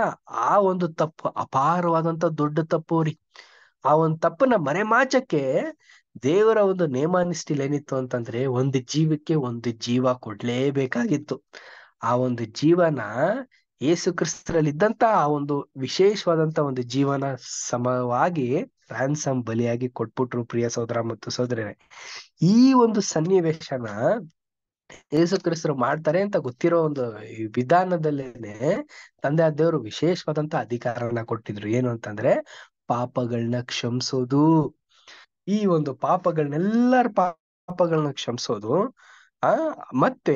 ಆ ಒಂದು ತಪ್ಪು ಅಪಾರವಾದಂತ ದೊಡ್ಡ ತಪ್ಪು ರೀ ಆ ಒಂದು ತಪ್ಪನ್ನ ಮರೆಮಾಚಕ್ಕೆ ದೇವರ ಒಂದು ನೇಮಾನಿಷ್ಠಿಲ್ ಏನಿತ್ತು ಅಂತಂದ್ರೆ ಒಂದು ಜೀವಕ್ಕೆ ಒಂದು ಜೀವ ಕೊಡ್ಲೇಬೇಕಾಗಿತ್ತು ಆ ಒಂದು ಜೀವನ ಯೇಸು ಕ್ರಿಸ್ತರಲ್ಲಿ ಇದ್ದಂತ ಆ ಒಂದು ವಿಶೇಷವಾದಂತ ಒಂದು ಜೀವನ ಸಮವಾಗಿ ರ್ಯಾನ್ಸಮ್ ಬಲಿಯಾಗಿ ಕೊಟ್ಬಿಟ್ರು ಪ್ರಿಯ ಸೋದರ ಮತ್ತು ಸಹೋದರನೇ ಈ ಒಂದು ಸನ್ನಿವೇಶನ ಯೇಸು ಕ್ರಿಸ್ತರು ಮಾಡ್ತಾರೆ ಅಂತ ಗೊತ್ತಿರೋ ಒಂದು ವಿಧಾನದಲ್ಲೇನೆ ತಂದೆ ಆ ದೇವರು ವಿಶೇಷವಾದಂತ ಅಧಿಕಾರವನ್ನ ಕೊಟ್ಟಿದ್ರು ಏನು ಅಂತಂದ್ರೆ ಪಾಪಗಳನ್ನ ಕ್ಷಮಿಸೋದು ಈ ಒಂದು ಪಾಪಗಳನ್ನೆಲ್ಲರ ಪಾಪಗಳನ್ನ ಕ್ಷಮಿಸೋದು ಆ ಮತ್ತೆ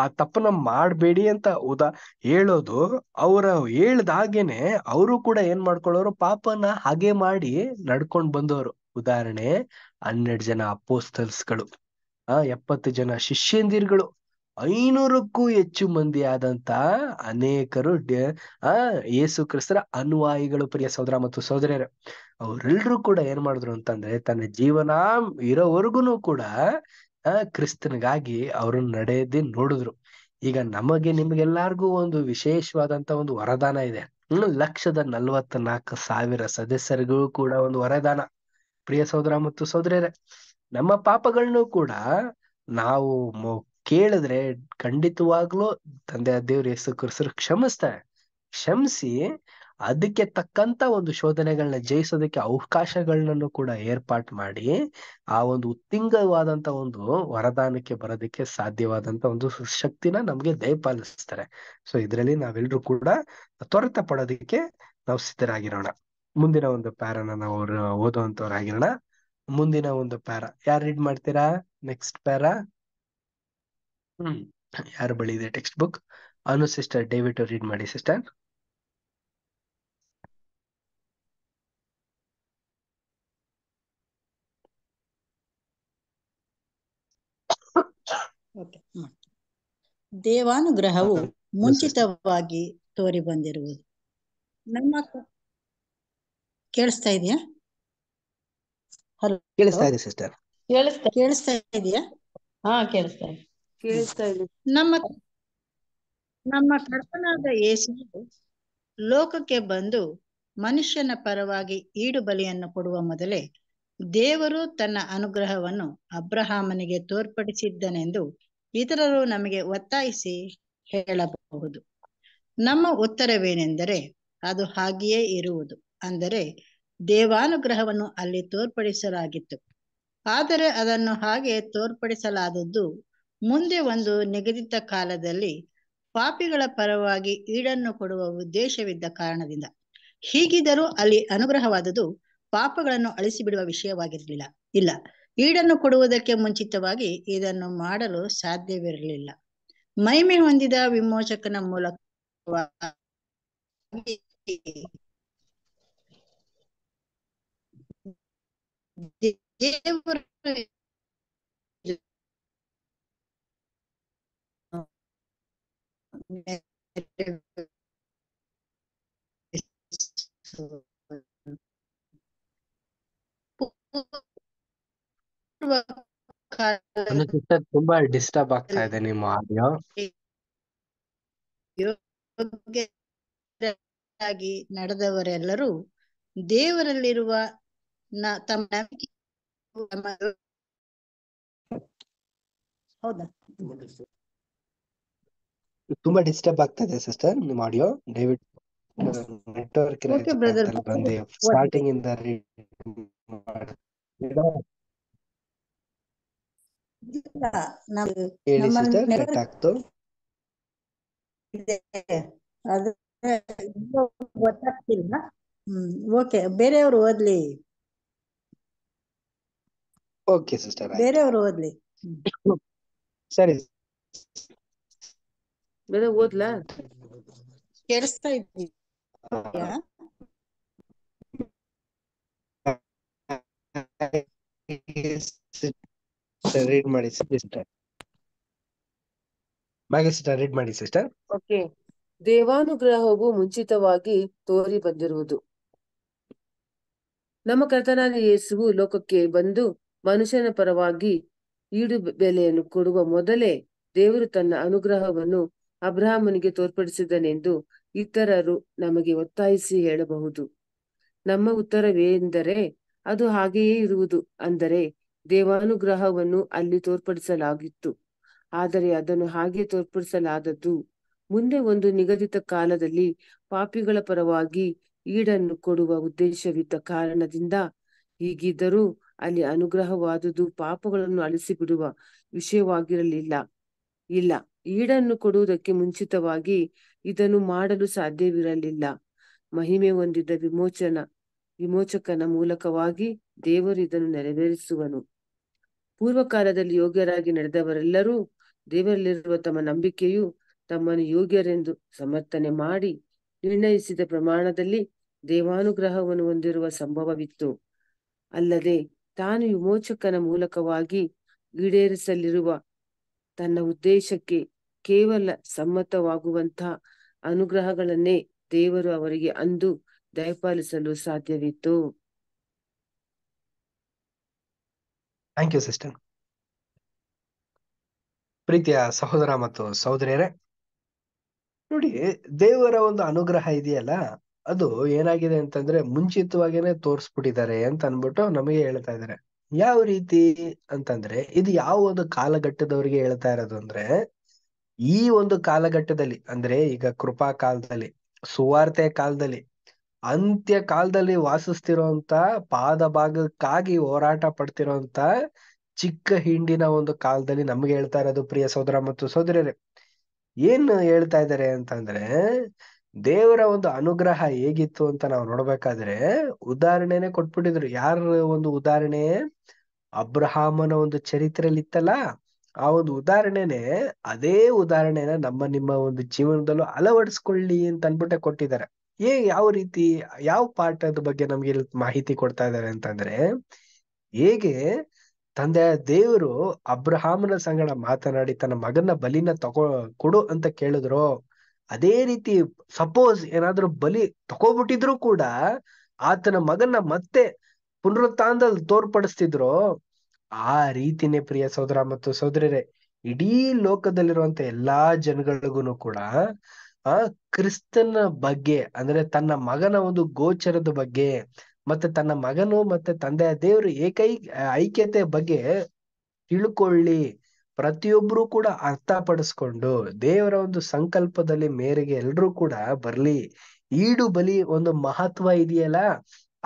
ಆ ತಪ್ಪನ್ನ ಮಾಡಬೇಡಿ ಅಂತ ಉದಾ ಹೇಳೋದು ಅವ್ರ ಹೇಳ್ದಾಗೇನೆ ಅವರು ಕೂಡ ಏನ್ ಮಾಡ್ಕೊಳ್ಳೋರು ಪಾಪನ ಹಾಗೆ ಮಾಡಿ ನಡ್ಕೊಂಡ್ ಬಂದವರು ಉದಾಹರಣೆ ಹನ್ನೆರಡು ಜನ ಅಪೋಸ್ತಲ್ಸ್ಗಳು ಆ ಎಪ್ಪತ್ತು ಜನ ಶಿಷ್ಯಂದಿರ್ಗಳು ಐನೂರಕ್ಕೂ ಹೆಚ್ಚು ಮಂದಿ ಆದಂತ ಅನೇಕರು ಆ ಯೇಸು ಕ್ರಿಸ್ತರ ಅನುವಾಯಿಗಳು ಪ್ರಿಯ ಸೋದರ ಮತ್ತು ಸಹೋದರಿಯರು ಅವರೆಲ್ಲರೂ ಕೂಡ ಏನ್ ಮಾಡಿದ್ರು ಅಂತಂದ್ರೆ ತನ್ನ ಜೀವನ ಇರೋವರೆಗೂ ಕೂಡ ಆ ಕ್ರಿಸ್ತನಿಗಾಗಿ ಅವರು ನಡೆಯದೆ ನೋಡಿದ್ರು ಈಗ ನಮಗೆ ನಿಮ್ಗೆಲ್ಲಾರ್ಗು ಒಂದು ವಿಶೇಷವಾದಂತ ಒಂದು ವರದಾನ ಇದೆ ಲಕ್ಷದ ನಲ್ವತ್ತ ನಾಲ್ಕು ಸಾವಿರ ಸದಸ್ಯರಿಗೂ ಕೂಡ ಒಂದು ವರದಾನ ಪ್ರಿಯ ಸಹೋದರ ಮತ್ತು ಸಹೋದರಿಯರೇ ನಮ್ಮ ಪಾಪಗಳನ್ನು ಕೂಡ ನಾವು ಕೇಳಿದ್ರೆ ಖಂಡಿತವಾಗ್ಲೂ ತಂದೆ ದೇವ್ರ ಹೆಸರು ಕರ್ಸರು ಕ್ಷಮಿಸ್ತಾರೆ ಕ್ಷಮಿಸಿ ಅದಕ್ಕೆ ತಕ್ಕಂತ ಒಂದು ಶೋಧನೆಗಳನ್ನ ಜಯಿಸೋದಕ್ಕೆ ಅವಕಾಶಗಳನ್ನೂ ಕೂಡ ಏರ್ಪಾಟ್ ಮಾಡಿ ಆ ಒಂದು ಉತ್ತಿಂಗವಾದಂತ ಒಂದು ವರದಾನಕ್ಕೆ ಬರೋದಕ್ಕೆ ಸಾಧ್ಯವಾದಂತ ಒಂದು ಶಕ್ತಿನ ನಮ್ಗೆ ದಯಪಾಲಿಸ್ತಾರೆ ಸೊ ಇದರಲ್ಲಿ ನಾವೆಲ್ಲರೂ ಕೂಡ ತ್ವರಿತ ಪಡೋದಕ್ಕೆ ನಾವು ಸಿದ್ಧರಾಗಿರೋಣ ಮುಂದಿನ ಒಂದು ಪ್ಯಾರನ ನಾವು ಓದುವಂತವ್ರಾಗಿರೋಣ ಮುಂದಿನ ಒಂದು ಪ್ಯಾರ ಯಾರು ರೀಡ್ ಮಾಡ್ತೀರಾ ನೆಕ್ಸ್ಟ್ ಪ್ಯಾರ ಹ್ಮ್ ಯಾರು ಬಳಿ ಇದೆ ಟೆಕ್ಸ್ಟ್ ಬುಕ್ ಅನು ಸಿಸ್ಟರ್ ಡೇವಿಟ್ ರೀಡ್ ಮಾಡಿ ಸಿಸ್ಟರ್ ದೇವಾನುಗ್ರಹವು ಮುಂಚಿತವಾಗಿ ತೋರಿ ಬಂದಿರುವುದು ನಮ್ಮ ಕೇಳಿಸ್ತಾ ಇದೆಯಾ ಕೇಳಿಸ್ತಾ ಇದೆ ಸಿಸ್ಟರ್ ಕೇಳಿಸ್ತಾ ಹಾ ಕೇಳಿಸ್ತಾ ಇದೆ ನಮ್ಮ ನಮ್ಮ ಕರ್ತನಾದ ಯೇಸು ಲೋಕಕ್ಕೆ ಬಂದು ಮನುಷ್ಯನ ಪರವಾಗಿ ಈಡು ಬಲಿಯನ್ನು ಕೊಡುವ ಮೊದಲೇ ದೇವರು ತನ್ನ ಅನುಗ್ರಹವನ್ನು ಅಬ್ರಹಾಮನಿಗೆ ತೋರ್ಪಡಿಸಿದ್ದನೆಂದು ಇತರರು ನಮಗೆ ಒತ್ತಾಯಿಸಿ ಹೇಳಬಹುದು ನಮ್ಮ ಉತ್ತರವೇನೆಂದರೆ ಅದು ಹಾಗೆಯೇ ಇರುವುದು ಅಂದರೆ ದೇವಾನುಗ್ರಹವನ್ನು ಅಲ್ಲಿ ತೋರ್ಪಡಿಸಲಾಗಿತ್ತು ಆದರೆ ಅದನ್ನು ಹಾಗೆ ತೋರ್ಪಡಿಸಲಾದದ್ದು ಮುಂದೆ ಒಂದು ನಿಗದಿತ ಕಾಲದಲ್ಲಿ ಪಾಪಿಗಳ ಪರವಾಗಿ ಈಡನ್ನು ಕೊಡುವ ಉದ್ದೇಶವಿದ್ದ ಕಾರಣದಿಂದ ಹೀಗಿದ್ದರೂ ಅಲ್ಲಿ ಅನುಗ್ರಹವಾದದ್ದು ಪಾಪಗಳನ್ನು ಅಳಿಸಿಬಿಡುವ ವಿಷಯವಾಗಿರಲಿಲ್ಲ ಇಲ್ಲ ಈಡನ್ನು ಕೊಡುವುದಕ್ಕೆ ಮುಂಚಿತವಾಗಿ ಇದನ್ನು ಮಾಡಲು ಸಾಧ್ಯವಿರಲಿಲ್ಲ ಮೈಮೆ ಹೊಂದಿದ ವಿಮೋಚಕನ ಮೂಲಕ ದೇವರು ಸಿಸ್ಟರ್ ತುಂಬಾ ಡಿಸ್ಟರ್ಬ್ ಆಗ್ತಾ ಇದೆ ನಿಮ್ಮ ಆಡಿಯೋ ಯೋಗ್ಯರಾಗಿ ನಡೆದವರೆಲ್ಲರೂ ದೇವರಲ್ಲಿರುವ ತಮ್ಮ ಹೌದಾ ತುಂಬಾ ಡಿಸ್ಟರ್ಬ್ ಆಗ್ತಾ ಇದೆ ಸಿಸ್ಟರ್ ನಿಮ್ಮ ಆಡಿಯೋ ಡೇವಿಡ್ ನೆಟ್ವರ್ಕ್ ಸ್ಟಾರ್ಟಿಂಗ್ ಇಂದ ಓಕೆ ಓದ್ಲಿ ಓಕೆ ಸಿಸ್ಟರ್ ಬೇರೆಯವರು ಓದ್ಲಿ ಸರಿ ಬೇರೆ ಓದ್ಲಾ ಕೇಳಿಸ್ತಾ read sister sister read sister okay ದೇವಾನುಗ್ರಹವು ಮುಂಚಿತವಾಗಿ ತೋರಿ ಬಂದಿರುವುದು ನಮ್ಮ ಕರ್ತನಾದ ಯೇಸುವು ಲೋಕಕ್ಕೆ ಬಂದು ಮನುಷ್ಯನ ಪರವಾಗಿ ಈಡು ಬೆಲೆಯನ್ನು ಕೊಡುವ ಮೊದಲೇ ದೇವರು ತನ್ನ ಅನುಗ್ರಹವನ್ನು ಅಬ್ರಾಹ್ಮನಿಗೆ ತೋರ್ಪಡಿಸಿದನೆಂದು ಇತರರು ನಮಗೆ ಒತ್ತಾಯಿಸಿ ಹೇಳಬಹುದು ನಮ್ಮ ಉತ್ತರವೇಂದರೆ ಅದು ಹಾಗೆಯೇ ಇರುವುದು ಅಂದರೆ ದೇವಾನುಗ್ರಹವನ್ನು ಅಲ್ಲಿ ತೋರ್ಪಡಿಸಲಾಗಿತ್ತು ಆದರೆ ಅದನ್ನು ಹಾಗೆ ತೋರ್ಪಡಿಸಲಾದದ್ದು ಮುಂದೆ ಒಂದು ನಿಗದಿತ ಕಾಲದಲ್ಲಿ ಪಾಪಿಗಳ ಪರವಾಗಿ ಈಡನ್ನು ಕೊಡುವ ಉದ್ದೇಶವಿದ್ದ ಕಾರಣದಿಂದ ಹೀಗಿದ್ದರೂ ಅಲ್ಲಿ ಅನುಗ್ರಹವಾದುದು ಪಾಪಗಳನ್ನು ಅಳಿಸಿಬಿಡುವ ವಿಷಯವಾಗಿರಲಿಲ್ಲ ಇಲ್ಲ ಈಡನ್ನು ಕೊಡುವುದಕ್ಕೆ ಮುಂಚಿತವಾಗಿ ಇದನ್ನು ಮಾಡಲು ಸಾಧ್ಯವಿರಲಿಲ್ಲ ಮಹಿಮೆ ಹೊಂದಿದ್ದ ವಿಮೋಚನ ವಿಮೋಚಕನ ಮೂಲಕವಾಗಿ ದೇವರು ಇದನ್ನು ನೆರವೇರಿಸುವನು ಪೂರ್ವಕಾಲದಲ್ಲಿ ಯೋಗ್ಯರಾಗಿ ನಡೆದವರೆಲ್ಲರೂ ದೇವರಲ್ಲಿರುವ ತಮ್ಮ ನಂಬಿಕೆಯು ತಮ್ಮನ್ನು ಯೋಗ್ಯರೆಂದು ಸಮರ್ಥನೆ ಮಾಡಿ ನಿರ್ಣಯಿಸಿದ ಪ್ರಮಾಣದಲ್ಲಿ ದೇವಾನುಗ್ರಹವನ್ನು ಹೊಂದಿರುವ ಸಂಭವವಿತ್ತು ಅಲ್ಲದೆ ತಾನು ವಿಮೋಚಕನ ಮೂಲಕವಾಗಿ ಈಡೇರಿಸಲಿರುವ ತನ್ನ ಉದ್ದೇಶಕ್ಕೆ ಕೇವಲ ಸಮ್ಮತವಾಗುವಂತಹ ಅನುಗ್ರಹಗಳನ್ನೇ ದೇವರು ಅವರಿಗೆ ಅಂದು ದಯಪಾಲಿಸಲು ಸಾಧ್ಯವಿತ್ತು ಥ್ಯಾಂಕ್ ಯು ಸಿಸ್ಟರ್ ಪ್ರೀತಿಯ ಸಹೋದರ ಮತ್ತು ಸಹೋದರಿಯರೇ ನೋಡಿ ದೇವರ ಒಂದು ಅನುಗ್ರಹ ಇದೆಯಲ್ಲ ಅದು ಏನಾಗಿದೆ ಅಂತಂದ್ರೆ ಮುಂಚಿತವಾಗೇನೆ ತೋರಿಸ್ಬಿಟ್ಟಿದ್ದಾರೆ ಅಂತ ಅನ್ಬಿಟ್ಟು ನಮಗೆ ಹೇಳ್ತಾ ಇದ್ದಾರೆ ಯಾವ ರೀತಿ ಅಂತಂದ್ರೆ ಇದು ಯಾವ ಒಂದು ಕಾಲಘಟ್ಟದವರಿಗೆ ಹೇಳ್ತಾ ಇರೋದು ಅಂದ್ರೆ ಈ ಒಂದು ಕಾಲಘಟ್ಟದಲ್ಲಿ ಅಂದ್ರೆ ಈಗ ಕೃಪಾ ಕಾಲದಲ್ಲಿ ಸುವಾರ್ತೆ ಕಾಲದಲ್ಲಿ ಅಂತ್ಯ ಕಾಲದಲ್ಲಿ ವಾಸಿಸ್ತಿರುವಂತ ಪಾದ ಭಾಗಕ್ಕಾಗಿ ಹೋರಾಟ ಪಡ್ತಿರೋಂತ ಚಿಕ್ಕ ಹಿಂಡಿನ ಒಂದು ಕಾಲದಲ್ಲಿ ನಮ್ಗೆ ಹೇಳ್ತಾ ಇರೋದು ಪ್ರಿಯ ಸೋದರ ಮತ್ತು ಸಹೋದರಿಯರೇ ಏನ್ ಹೇಳ್ತಾ ಇದ್ದಾರೆ ಅಂತಂದ್ರೆ ದೇವರ ಒಂದು ಅನುಗ್ರಹ ಹೇಗಿತ್ತು ಅಂತ ನಾವು ನೋಡ್ಬೇಕಾದ್ರೆ ಉದಾಹರಣೆನೆ ಕೊಟ್ಬಿಟ್ಟಿದ್ರು ಯಾರ ಒಂದು ಉದಾಹರಣೆ ಅಬ್ರಹಾಮನ ಒಂದು ಚರಿತ್ರೆಯಲ್ಲಿ ಇತ್ತಲ್ಲ ಆ ಒಂದು ಉದಾಹರಣೆನೆ ಅದೇ ಉದಾಹರಣೆನ ನಮ್ಮ ನಿಮ್ಮ ಒಂದು ಜೀವನದಲ್ಲೂ ಅಳವಡಿಸ್ಕೊಳ್ಳಿ ಅಂತ ಅನ್ಬಿಟ್ಟೆ ಕೊಟ್ಟಿದ್ದಾರೆ ಏ ಯಾವ ರೀತಿ ಯಾವ ಪಾಠದ ಬಗ್ಗೆ ನಮ್ಗೆ ಇಲ್ಲಿ ಮಾಹಿತಿ ಕೊಡ್ತಾ ಇದ್ದಾರೆ ಅಂತಂದ್ರೆ ಹೇಗೆ ತಂದೆ ದೇವರು ಅಬ್ರಹಾಮನ ಸಂಗಡ ಮಾತನಾಡಿ ತನ್ನ ಮಗನ ಬಲಿನ ತಗೋ ಕೊಡು ಅಂತ ಕೇಳಿದ್ರು ಅದೇ ರೀತಿ ಸಪೋಸ್ ಏನಾದ್ರೂ ಬಲಿ ತಗೋಬಿಟ್ಟಿದ್ರು ಕೂಡ ಆತನ ಮಗನ ಮತ್ತೆ ಪುನರುತ್ಥಾನದಲ್ಲಿ ತೋರ್ಪಡಿಸ್ತಿದ್ರು ಆ ರೀತಿನೇ ಪ್ರಿಯ ಸೋದರ ಮತ್ತು ಸೋದರರೇ ಇಡೀ ಲೋಕದಲ್ಲಿರುವಂತ ಎಲ್ಲಾ ಜನಗಳಿಗೂ ಕೂಡ ಆ ಕ್ರಿಸ್ತನ ಬಗ್ಗೆ ಅಂದ್ರೆ ತನ್ನ ಮಗನ ಒಂದು ಗೋಚರದ ಬಗ್ಗೆ ಮತ್ತೆ ತನ್ನ ಮಗನು ಮತ್ತೆ ತಂದೆಯ ದೇವರು ಏಕೈ ಐಕ್ಯತೆ ಬಗ್ಗೆ ತಿಳ್ಕೊಳ್ಳಿ ಪ್ರತಿಯೊಬ್ರು ಕೂಡ ಅರ್ಥ ಪಡಿಸ್ಕೊಂಡು ದೇವರ ಒಂದು ಸಂಕಲ್ಪದಲ್ಲಿ ಮೇರೆಗೆ ಎಲ್ರೂ ಕೂಡ ಬರ್ಲಿ ಈಡು ಬಲಿ ಒಂದು ಮಹತ್ವ ಇದೆಯಲ್ಲ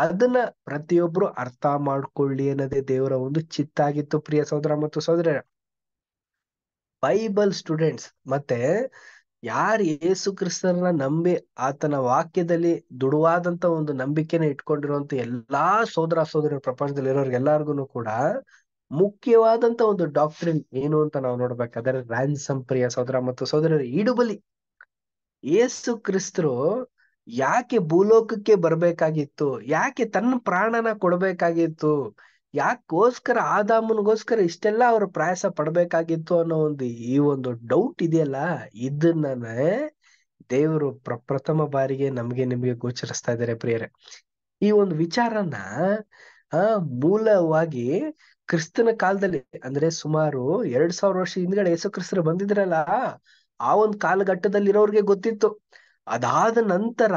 ಅದನ್ನ ಪ್ರತಿಯೊಬ್ರು ಅರ್ಥ ಮಾಡ್ಕೊಳ್ಳಿ ಅನ್ನೋದೇ ದೇವರ ಒಂದು ಚಿತ್ತಾಗಿತ್ತು ಪ್ರಿಯ ಸಹೋದರ ಮತ್ತು ಸಹೋದರ ಬೈಬಲ್ ಸ್ಟೂಡೆಂಟ್ಸ್ ಮತ್ತೆ ಯಾರು ಏಸು ಕ್ರಿಸ್ತನ ನಂಬಿ ಆತನ ವಾಕ್ಯದಲ್ಲಿ ದುಡುವಾದಂತ ಒಂದು ನಂಬಿಕೆನ ಇಟ್ಕೊಂಡಿರುವಂತ ಎಲ್ಲಾ ಸೋದರ ಸೋದರ ಪ್ರಪಂಚದಲ್ಲಿ ಇರೋರ್ಗೆಲ್ಲಾರ್ಗು ಕೂಡ ಮುಖ್ಯವಾದಂತ ಒಂದು ಡಾಕ್ಟ್ರಿನ್ ಏನು ಅಂತ ನಾವು ನೋಡ್ಬೇಕಾದ್ರೆ ರ್ಯಾನ್ಸಂ ಪ್ರಿಯ ಸೋದರ ಮತ್ತು ಸೋದರ ಈಡುಬಲಿ ಏಸು ಕ್ರಿಸ್ತರು ಯಾಕೆ ಭೂಲೋಕಕ್ಕೆ ಬರ್ಬೇಕಾಗಿತ್ತು ಯಾಕೆ ತನ್ನ ಪ್ರಾಣನ ಕೊಡ್ಬೇಕಾಗಿತ್ತು ಯಾಕೋಸ್ಕರ ಆದಾಮನ್ಗೋಸ್ಕರ ಇಷ್ಟೆಲ್ಲ ಅವ್ರ ಪ್ರಯಾಸ ಪಡ್ಬೇಕಾಗಿತ್ತು ಅನ್ನೋ ಒಂದು ಈ ಒಂದು ಡೌಟ್ ಇದೆಯಲ್ಲ ಇದನ್ನ ದೇವರು ಪ್ರಪ್ರಥಮ ಬಾರಿಗೆ ನಮ್ಗೆ ನಿಮ್ಗೆ ಗೋಚರಿಸ್ತಾ ಇದಾರೆ ಪ್ರಿಯರೇ ಈ ಒಂದು ವಿಚಾರನ ಆ ಮೂಲವಾಗಿ ಕ್ರಿಸ್ತನ ಕಾಲದಲ್ಲಿ ಅಂದ್ರೆ ಸುಮಾರು ಎರಡ್ ಸಾವಿರ ವರ್ಷ ಹಿಂದ್ಗಡೆ ಯೇಸು ಕ್ರಿಸ್ತರು ಬಂದಿದ್ರಲ್ಲ ಆ ಒಂದು ಇರೋರ್ಗೆ ಗೊತ್ತಿತ್ತು ಅದಾದ ನಂತರ